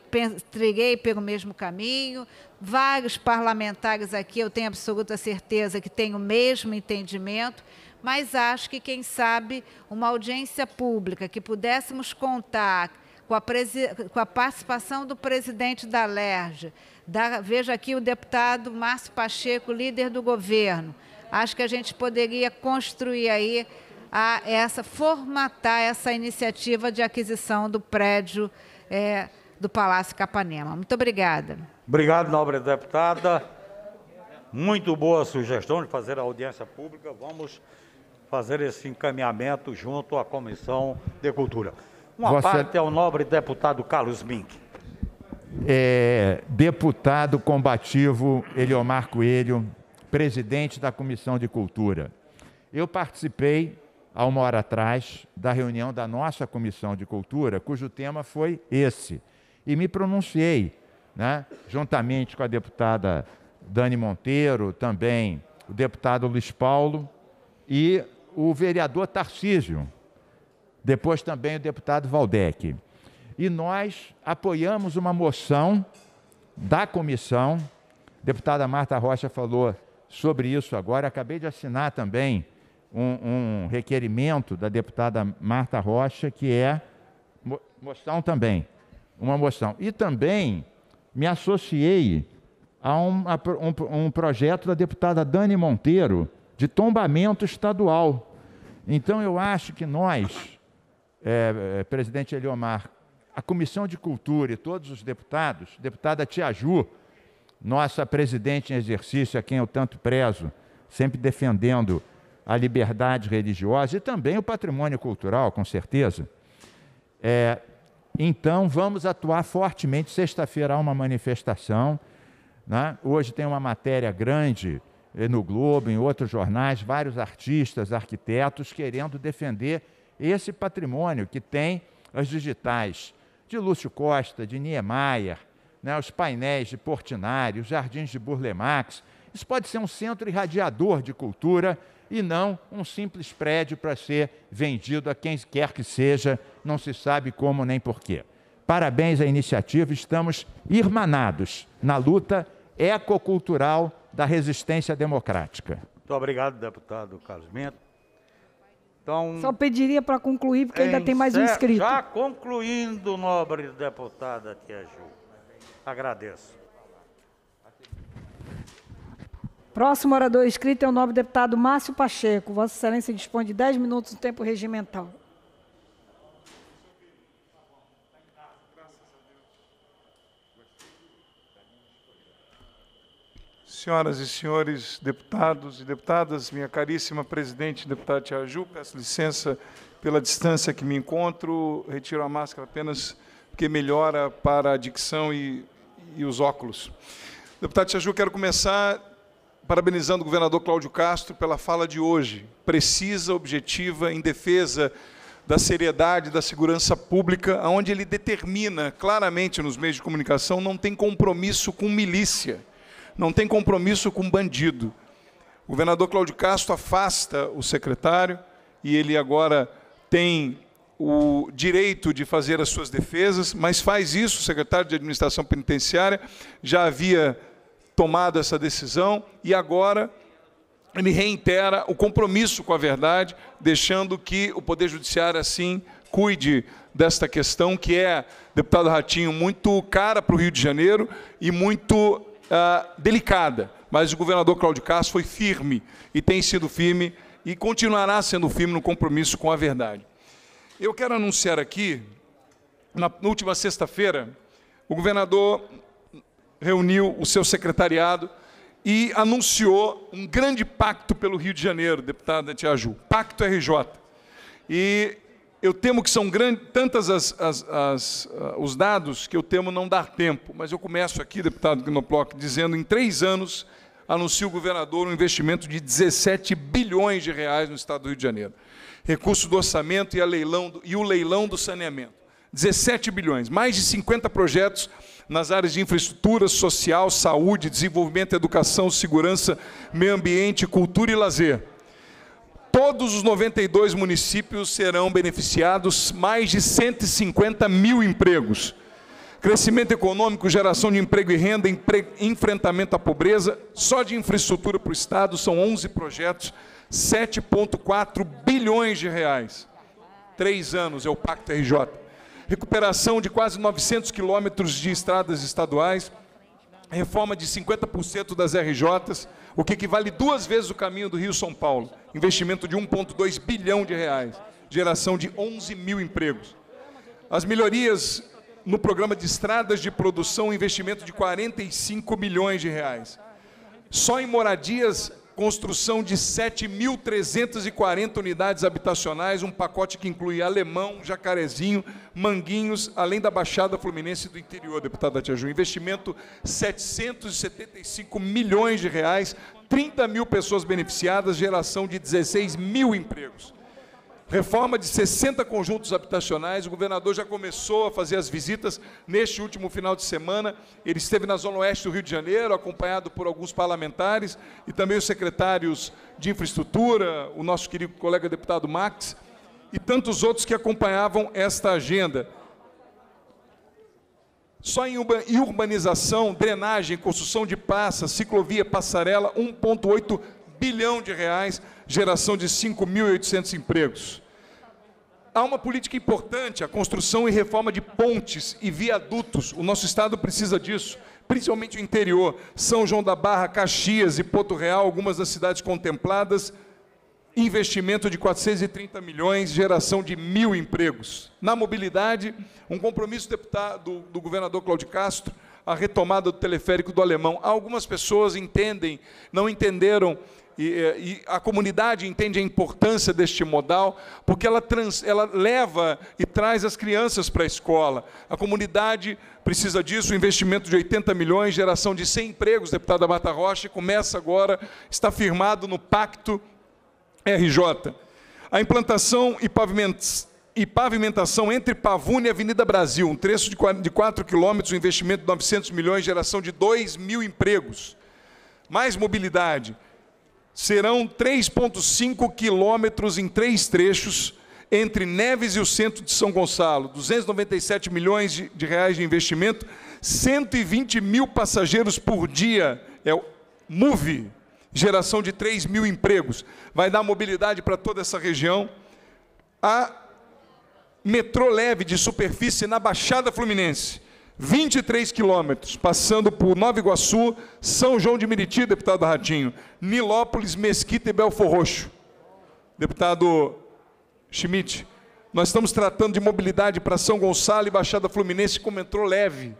triguei pelo mesmo caminho, vários parlamentares aqui, eu tenho absoluta certeza que têm o mesmo entendimento mas acho que, quem sabe, uma audiência pública que pudéssemos contar com a, com a participação do presidente da LERJ, da, veja aqui o deputado Márcio Pacheco, líder do governo. Acho que a gente poderia construir aí a, essa, formatar essa iniciativa de aquisição do prédio é, do Palácio Capanema. Muito obrigada. Obrigado, nobre deputada. Muito boa sugestão de fazer a audiência pública. Vamos fazer esse encaminhamento junto à Comissão de Cultura. Uma parte é o nobre deputado Carlos Mink. É, deputado combativo Eliomar Coelho, presidente da Comissão de Cultura. Eu participei, há uma hora atrás, da reunião da nossa Comissão de Cultura, cujo tema foi esse. E me pronunciei, né, juntamente com a deputada Dani Monteiro, também o deputado Luiz Paulo e o vereador Tarcísio, depois também o deputado Valdec. E nós apoiamos uma moção da comissão, a deputada Marta Rocha falou sobre isso agora, acabei de assinar também um, um requerimento da deputada Marta Rocha, que é moção também, uma moção. E também me associei a um, a um, um projeto da deputada Dani Monteiro, de tombamento estadual. Então, eu acho que nós, é, é, presidente Eliomar, a Comissão de Cultura e todos os deputados, deputada Tia Ju, nossa presidente em exercício, a quem eu tanto prezo, sempre defendendo a liberdade religiosa e também o patrimônio cultural, com certeza. É, então, vamos atuar fortemente. Sexta-feira há uma manifestação. Né? Hoje tem uma matéria grande eh, no Globo, em outros jornais, vários artistas, arquitetos querendo defender esse patrimônio que tem as digitais de Lúcio Costa, de Niemeyer, né, os painéis de Portinari, os jardins de Burle Marx. Isso pode ser um centro irradiador de cultura e não um simples prédio para ser vendido a quem quer que seja, não se sabe como nem porquê. Parabéns à iniciativa, estamos irmanados na luta ecocultural da resistência democrática. Muito obrigado, deputado Carlos Mento. Então, Só pediria para concluir, porque ainda tem mais um inscrito. Já concluindo, nobre deputada Tia Ju. Agradeço. Próximo orador inscrito é o nobre deputado Márcio Pacheco. Vossa Excelência dispõe de 10 minutos do tempo regimental. Senhoras e senhores deputados e deputadas, minha caríssima presidente, deputada Tia Ju, peço licença pela distância que me encontro, retiro a máscara apenas porque melhora para a dicção e, e os óculos. Deputado Tia Ju, quero começar parabenizando o governador Cláudio Castro pela fala de hoje, precisa, objetiva, em defesa da seriedade da segurança pública, onde ele determina claramente nos meios de comunicação, não tem compromisso com milícia não tem compromisso com bandido. O governador Cláudio Castro afasta o secretário e ele agora tem o direito de fazer as suas defesas, mas faz isso, o secretário de Administração Penitenciária já havia tomado essa decisão e agora ele reitera o compromisso com a verdade, deixando que o Poder Judiciário assim cuide desta questão que é, deputado Ratinho, muito cara para o Rio de Janeiro e muito ah, delicada, mas o governador Cláudio Castro foi firme e tem sido firme e continuará sendo firme no compromisso com a verdade. Eu quero anunciar aqui, na última sexta-feira, o governador reuniu o seu secretariado e anunciou um grande pacto pelo Rio de Janeiro, deputada Tiaju, Pacto RJ. E eu temo que são tantos tantas as, as, ah, os dados que eu temo não dar tempo, mas eu começo aqui, deputado Gnoploc, dizendo em três anos anuncia o governador um investimento de 17 bilhões de reais no Estado do Rio de Janeiro, recurso do orçamento e, leilão do, e o leilão do saneamento, 17 bilhões, mais de 50 projetos nas áreas de infraestrutura, social, saúde, desenvolvimento, educação, segurança, meio ambiente, cultura e lazer. Todos os 92 municípios serão beneficiados, mais de 150 mil empregos. Crescimento econômico, geração de emprego e renda, empre... enfrentamento à pobreza, só de infraestrutura para o Estado são 11 projetos, 7,4 bilhões de reais. Três anos é o Pacto RJ. Recuperação de quase 900 quilômetros de estradas estaduais, reforma de 50% das RJs, o que equivale duas vezes o caminho do Rio-São Paulo. Investimento de 1,2 bilhão de reais, geração de 11 mil empregos. As melhorias no programa de estradas de produção, investimento de 45 milhões de reais. Só em moradias construção de 7.340 unidades habitacionais, um pacote que inclui Alemão, Jacarezinho, Manguinhos, além da Baixada Fluminense do interior, Deputada Tia Ju. Investimento 775 milhões de reais, 30 mil pessoas beneficiadas, geração de 16 mil empregos. Reforma de 60 conjuntos habitacionais. O governador já começou a fazer as visitas neste último final de semana. Ele esteve na Zona Oeste do Rio de Janeiro, acompanhado por alguns parlamentares e também os secretários de infraestrutura, o nosso querido colega deputado Max, e tantos outros que acompanhavam esta agenda. Só em urbanização, drenagem, construção de praça, ciclovia, passarela, 1,8 bilhão de reais, geração de 5.800 empregos. Há uma política importante, a construção e reforma de pontes e viadutos. O nosso Estado precisa disso, principalmente o interior. São João da Barra, Caxias e Porto Real, algumas das cidades contempladas. Investimento de 430 milhões, geração de mil empregos. Na mobilidade, um compromisso deputado, do governador Cláudio Castro, a retomada do teleférico do Alemão. Algumas pessoas entendem, não entenderam e, é, e, a comunidade entende a importância deste modal, porque ela, trans, ela leva e traz as crianças para a escola. A comunidade precisa disso, um investimento de 80 milhões, geração de 100 empregos, deputada Mata Rocha, começa agora, está firmado no Pacto RJ. A implantação e pavimentação e pavimentação entre Pavuna e Avenida Brasil, um trecho de 4 quilômetros, um investimento de 900 milhões, geração de 2 mil empregos. Mais mobilidade serão 3,5 quilômetros em três trechos entre Neves e o centro de São Gonçalo. 297 milhões de, de reais de investimento, 120 mil passageiros por dia. É o MUVI, geração de 3 mil empregos. Vai dar mobilidade para toda essa região. A metrô leve de superfície na Baixada Fluminense 23 quilômetros, passando por Nova Iguaçu, São João de Meriti, deputado Ratinho, Nilópolis, Mesquita e Belfor Roxo. Deputado Schmidt, nós estamos tratando de mobilidade para São Gonçalo e Baixada Fluminense, como entrou leve,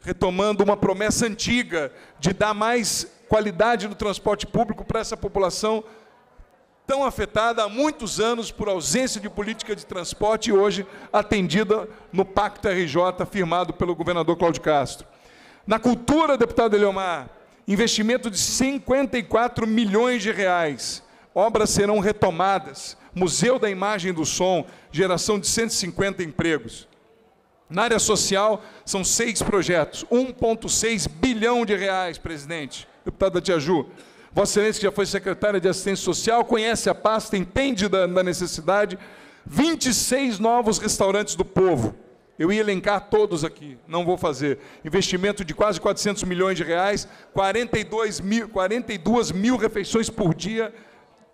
retomando uma promessa antiga de dar mais qualidade no transporte público para essa população tão afetada há muitos anos por ausência de política de transporte e hoje atendida no Pacto RJ firmado pelo governador Cláudio Castro. Na cultura, deputado Eleomar, investimento de 54 milhões de reais. Obras serão retomadas. Museu da Imagem e do Som, geração de 150 empregos. Na área social, são seis projetos, 1,6 bilhão de reais, presidente, deputada Tiaju. Vossa Excelência, que já foi secretária de assistência social, conhece a pasta, entende da, da necessidade. 26 novos restaurantes do povo. Eu ia elencar todos aqui, não vou fazer. Investimento de quase 400 milhões de reais, 42 mil, 42 mil refeições por dia,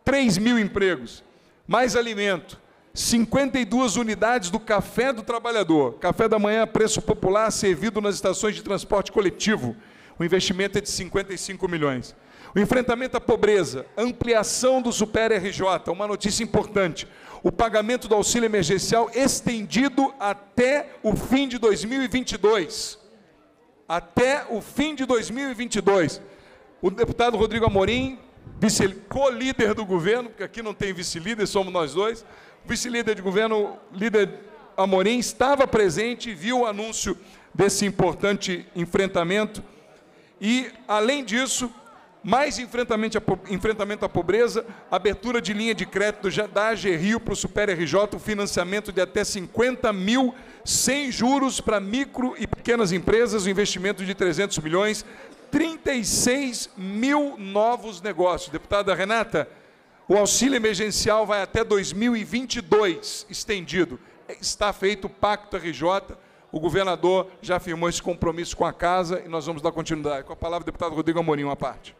3 mil empregos, mais alimento, 52 unidades do café do trabalhador. Café da manhã, preço popular, servido nas estações de transporte coletivo. O investimento é de 55 milhões. O enfrentamento à pobreza, ampliação do Super RJ, uma notícia importante. O pagamento do auxílio emergencial estendido até o fim de 2022. Até o fim de 2022. O deputado Rodrigo Amorim, co-líder do governo, porque aqui não tem vice-líder, somos nós dois. Vice-líder de governo, líder Amorim, estava presente e viu o anúncio desse importante enfrentamento. E, além disso, mais enfrentamento à, enfrentamento à pobreza, abertura de linha de crédito da AG Rio para o Super RJ, financiamento de até 50 mil sem juros para micro e pequenas empresas, um investimento de 300 milhões, 36 mil novos negócios. Deputada Renata, o auxílio emergencial vai até 2022, estendido. Está feito o Pacto RJ, o governador já afirmou esse compromisso com a casa e nós vamos dar continuidade. Com a palavra, o deputado Rodrigo Amorim, uma parte.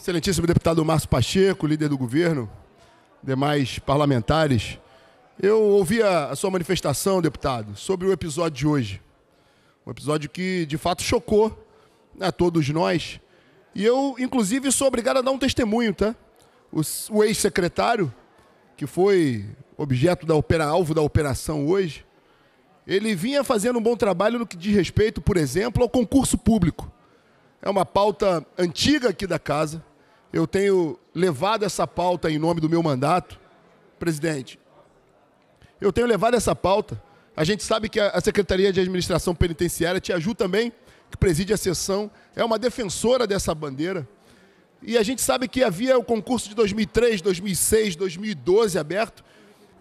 Excelentíssimo deputado Márcio Pacheco, líder do governo, demais parlamentares. Eu ouvi a, sua manifestação, deputado, sobre o episódio de hoje. Um episódio que, de fato, chocou a todos nós. E eu, inclusive, sou obrigado a dar um testemunho, tá? O, o ex-secretário, que foi objeto da opera, alvo da operação hoje, ele vinha fazendo um bom trabalho no que diz respeito, por exemplo, ao concurso público. É uma pauta antiga aqui da casa eu tenho levado essa pauta em nome do meu mandato, presidente. Eu tenho levado essa pauta. A gente sabe que a Secretaria de Administração Penitenciária, Ju também, que preside a sessão, é uma defensora dessa bandeira. E a gente sabe que havia o concurso de 2003, 2006, 2012 aberto,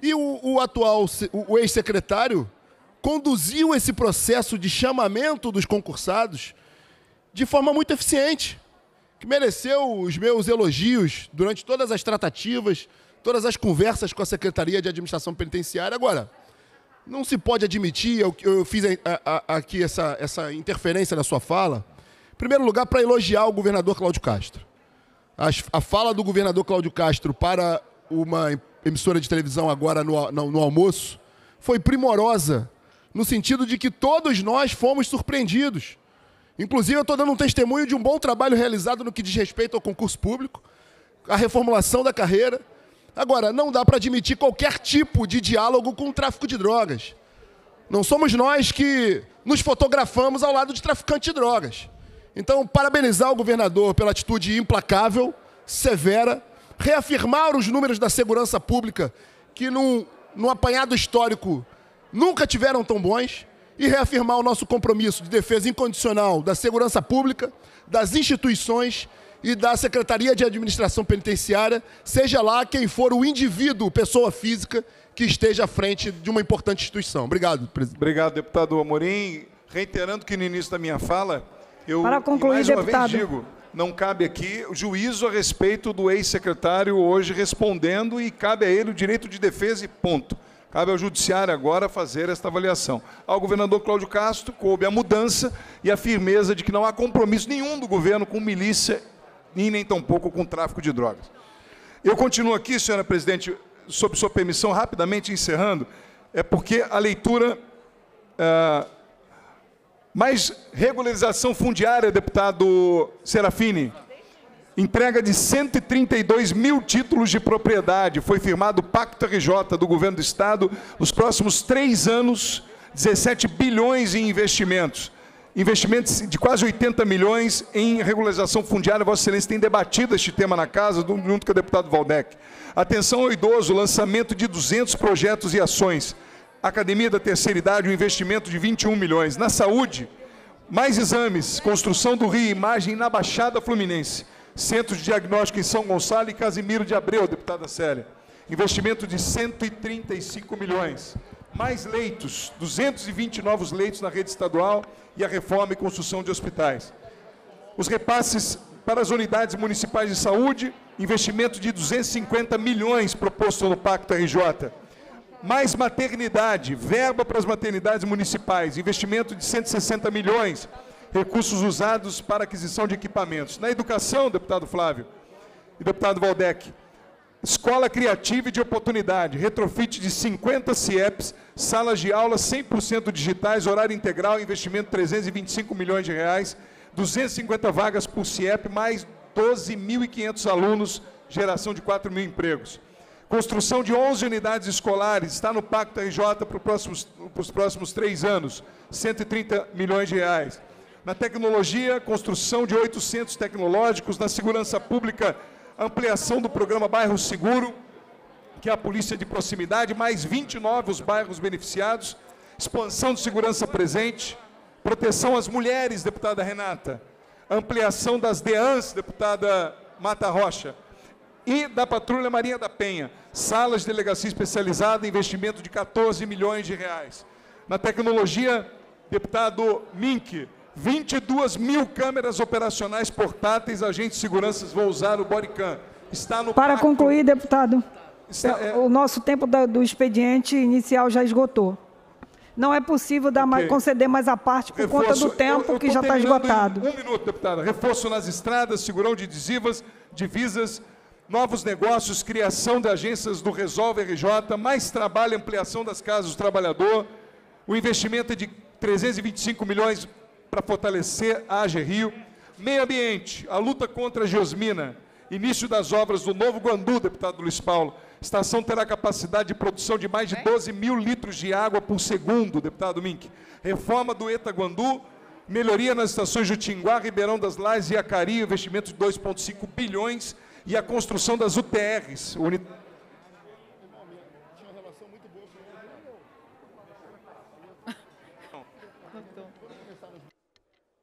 e o, o atual, o ex-secretário, conduziu esse processo de chamamento dos concursados de forma muito eficiente que mereceu os meus elogios durante todas as tratativas, todas as conversas com a Secretaria de Administração Penitenciária. Agora, não se pode admitir, eu, eu fiz a, a, a, aqui essa, essa interferência na sua fala, em primeiro lugar, para elogiar o governador Cláudio Castro. As, a fala do governador Cláudio Castro para uma emissora de televisão agora no, no, no almoço foi primorosa, no sentido de que todos nós fomos surpreendidos Inclusive, eu estou dando um testemunho de um bom trabalho realizado no que diz respeito ao concurso público, à reformulação da carreira. Agora, não dá para admitir qualquer tipo de diálogo com o tráfico de drogas. Não somos nós que nos fotografamos ao lado de traficante de drogas. Então, parabenizar o governador pela atitude implacável, severa, reafirmar os números da segurança pública, que num, num apanhado histórico nunca tiveram tão bons e reafirmar o nosso compromisso de defesa incondicional da segurança pública, das instituições e da Secretaria de Administração Penitenciária, seja lá quem for o indivíduo, pessoa física, que esteja à frente de uma importante instituição. Obrigado, presidente. Obrigado, deputado Amorim. Reiterando que no início da minha fala, eu Para concluir, mais uma deputado. vez digo, não cabe aqui o juízo a respeito do ex-secretário hoje respondendo e cabe a ele o direito de defesa e ponto. Cabe ao Judiciário agora fazer esta avaliação. Ao governador Cláudio Castro coube a mudança e a firmeza de que não há compromisso nenhum do governo com milícia e nem tampouco com tráfico de drogas. Eu continuo aqui, senhora presidente, sob sua permissão, rapidamente encerrando, é porque a leitura. Ah, mais regularização fundiária, deputado Serafini entrega de 132 mil títulos de propriedade. Foi firmado o Pacto RJ do governo do Estado, os próximos três anos, 17 bilhões em investimentos. Investimentos de quase 80 milhões em regularização fundiária. Vossa Excelência tem debatido este tema na casa, junto com o deputado Valdec. Atenção ao idoso, lançamento de 200 projetos e ações. Academia da Terceira Idade, um investimento de 21 milhões. Na saúde, mais exames, construção do Rio Imagem na Baixada Fluminense. Centro de Diagnóstico em São Gonçalo e Casimiro de Abreu, deputada Célia. Investimento de 135 milhões. Mais leitos, 220 novos leitos na rede estadual e a reforma e construção de hospitais. Os repasses para as unidades municipais de saúde, investimento de 250 milhões proposto no Pacto RJ. Mais maternidade, verba para as maternidades municipais, investimento de 160 milhões recursos usados para aquisição de equipamentos. Na educação, deputado Flávio e deputado Valdec, escola criativa e de oportunidade, retrofit de 50 CIEPs, salas de aula 100% digitais, horário integral, investimento 325 milhões de reais, 250 vagas por CIEP, mais 12.500 alunos, geração de 4 mil empregos. Construção de 11 unidades escolares, está no Pacto RJ para os próximos, para os próximos três anos, 130 milhões de reais na tecnologia, construção de 800 tecnológicos, na segurança pública, ampliação do programa Bairro Seguro, que é a polícia de proximidade, mais 29 os bairros beneficiados, expansão de segurança presente, proteção às mulheres, deputada Renata, ampliação das DEANs, deputada Mata Rocha, e da Patrulha Marinha da Penha, salas de delegacia especializada, investimento de 14 milhões de reais. Na tecnologia, deputado Mink, 22 mil câmeras operacionais portáteis, agentes de segurança vão usar o Bodycam. Está no Para pacto. concluir, deputado, Está, é... é. o nosso tempo do expediente inicial já esgotou. Não é possível dar okay. mais, conceder mais a parte por Reforço, conta do tempo eu, eu que já está esgotado. um minuto, deputada. Reforço nas estradas, segurão de divisas, divisas novos negócios, criação de agências do Resolve RJ, mais trabalho, ampliação das casas do trabalhador, o investimento é de 325 milhões para fortalecer a AG Rio. Meio ambiente, a luta contra a geosmina, início das obras do novo Guandu, deputado Luiz Paulo. Estação terá capacidade de produção de mais de 12 é? mil litros de água por segundo, deputado Mink. Reforma do ETA Guandu, melhoria nas estações Jutinguá, Ribeirão das Lajes e Acari, investimento de 2,5 bilhões, e a construção das UTRs,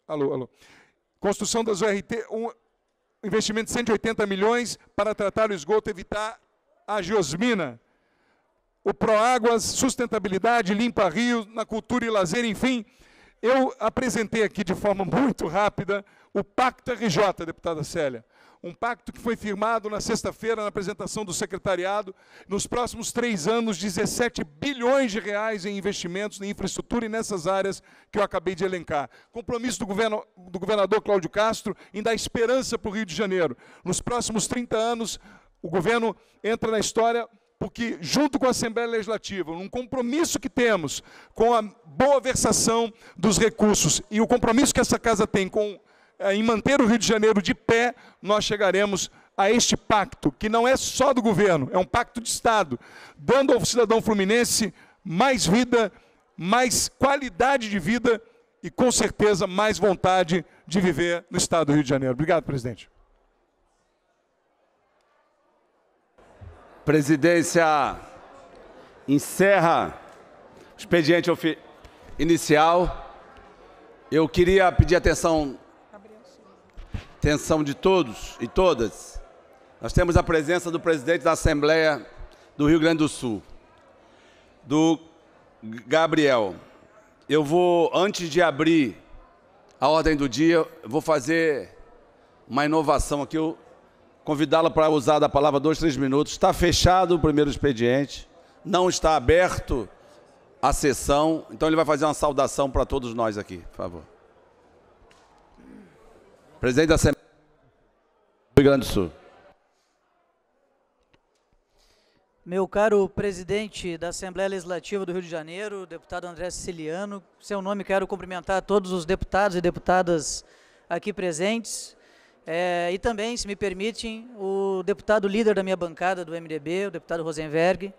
Alô, alô. Construção das URT, um investimento de 180 milhões para tratar o esgoto e evitar a geosmina. O Proáguas, sustentabilidade, limpa rios, na cultura e lazer, enfim. Eu apresentei aqui de forma muito rápida o Pacto RJ, deputada Célia. Um pacto que foi firmado na sexta-feira na apresentação do secretariado. Nos próximos três anos, 17 bilhões de reais em investimentos em infraestrutura e nessas áreas que eu acabei de elencar. Compromisso do, governo, do governador Cláudio Castro em dar esperança para o Rio de Janeiro. Nos próximos 30 anos, o governo entra na história porque, junto com a Assembleia Legislativa, um compromisso que temos com a boa versação dos recursos e o compromisso que essa casa tem com é, em manter o Rio de Janeiro de pé, nós chegaremos a este pacto, que não é só do governo, é um pacto de Estado, dando ao cidadão fluminense mais vida, mais qualidade de vida e, com certeza, mais vontade de viver no Estado do Rio de Janeiro. Obrigado, presidente. Presidência encerra o expediente inicial. Eu queria pedir atenção atenção de todos e todas. Nós temos a presença do presidente da Assembleia do Rio Grande do Sul, do Gabriel. Eu vou, antes de abrir a ordem do dia, vou fazer uma inovação aqui. Eu convidá-la para usar da palavra dois, três minutos. Está fechado o primeiro expediente, não está aberto a sessão. Então ele vai fazer uma saudação para todos nós aqui, por favor presidente da Assembleia do Rio Grande do Sul. Meu caro presidente da Assembleia Legislativa do Rio de Janeiro, deputado André Siciliano, seu nome quero cumprimentar todos os deputados e deputadas aqui presentes. É, e também, se me permitem, o deputado líder da minha bancada do MDB, o deputado Rosenberg.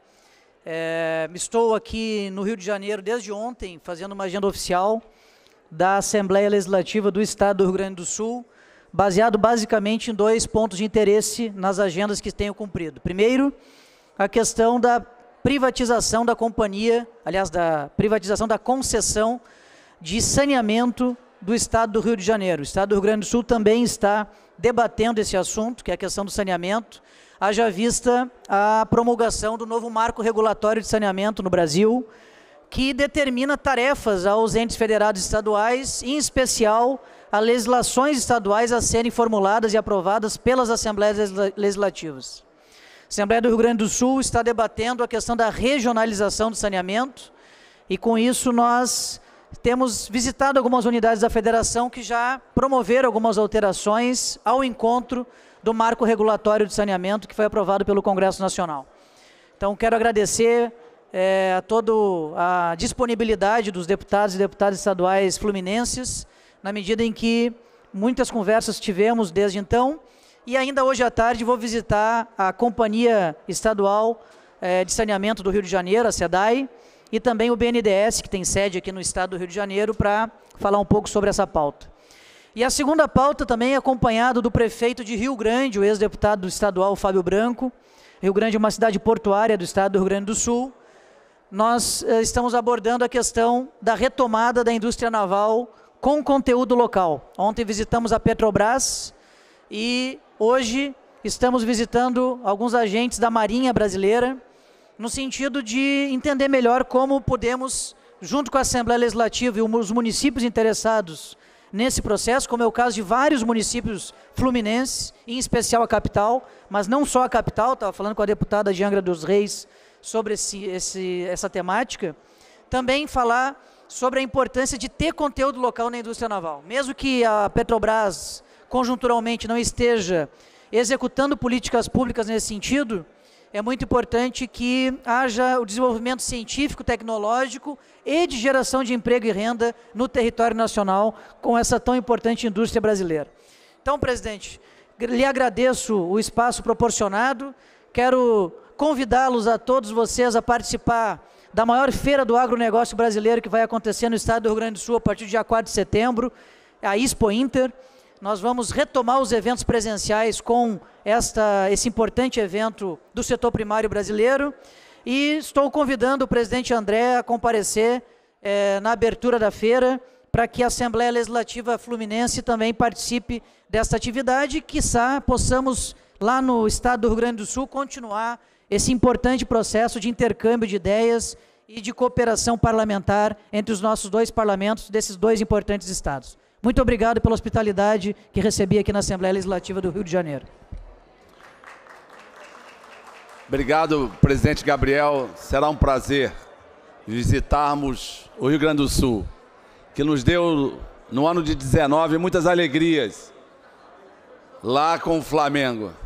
É, estou aqui no Rio de Janeiro desde ontem, fazendo uma agenda oficial da Assembleia Legislativa do Estado do Rio Grande do Sul, baseado basicamente em dois pontos de interesse nas agendas que tenho cumprido. Primeiro, a questão da privatização da companhia, aliás, da privatização da concessão de saneamento do Estado do Rio de Janeiro. O Estado do Rio Grande do Sul também está debatendo esse assunto, que é a questão do saneamento, haja vista a promulgação do novo marco regulatório de saneamento no Brasil, que determina tarefas aos entes federados e estaduais, em especial a legislações estaduais a serem formuladas e aprovadas pelas assembleias legislativas. A Assembleia do Rio Grande do Sul está debatendo a questão da regionalização do saneamento e com isso nós temos visitado algumas unidades da federação que já promoveram algumas alterações ao encontro do marco regulatório de saneamento que foi aprovado pelo Congresso Nacional. Então quero agradecer é, a toda a disponibilidade dos deputados e deputadas estaduais fluminenses na medida em que muitas conversas tivemos desde então. E ainda hoje à tarde vou visitar a Companhia Estadual eh, de Saneamento do Rio de Janeiro, a SEDAI, e também o BNDES, que tem sede aqui no estado do Rio de Janeiro, para falar um pouco sobre essa pauta. E a segunda pauta também é acompanhado do prefeito de Rio Grande, o ex-deputado estadual Fábio Branco. Rio Grande é uma cidade portuária do estado do Rio Grande do Sul. Nós eh, estamos abordando a questão da retomada da indústria naval com conteúdo local. Ontem visitamos a Petrobras e hoje estamos visitando alguns agentes da Marinha Brasileira, no sentido de entender melhor como podemos, junto com a Assembleia Legislativa e os municípios interessados nesse processo, como é o caso de vários municípios fluminenses, em especial a capital, mas não só a capital, estava falando com a deputada de Angra dos Reis sobre esse, esse, essa temática, também falar sobre a importância de ter conteúdo local na indústria naval. Mesmo que a Petrobras conjunturalmente não esteja executando políticas públicas nesse sentido, é muito importante que haja o desenvolvimento científico, tecnológico e de geração de emprego e renda no território nacional com essa tão importante indústria brasileira. Então, presidente, lhe agradeço o espaço proporcionado, quero convidá-los a todos vocês a participar da maior feira do agronegócio brasileiro que vai acontecer no estado do Rio Grande do Sul a partir do dia 4 de setembro, a Expo Inter. Nós vamos retomar os eventos presenciais com esta, esse importante evento do setor primário brasileiro. E estou convidando o presidente André a comparecer é, na abertura da feira para que a Assembleia Legislativa Fluminense também participe desta atividade e, quiçá, possamos, lá no estado do Rio Grande do Sul, continuar esse importante processo de intercâmbio de ideias e de cooperação parlamentar entre os nossos dois parlamentos desses dois importantes estados. Muito obrigado pela hospitalidade que recebi aqui na Assembleia Legislativa do Rio de Janeiro. Obrigado, presidente Gabriel. Será um prazer visitarmos o Rio Grande do Sul, que nos deu, no ano de 19, muitas alegrias lá com o Flamengo.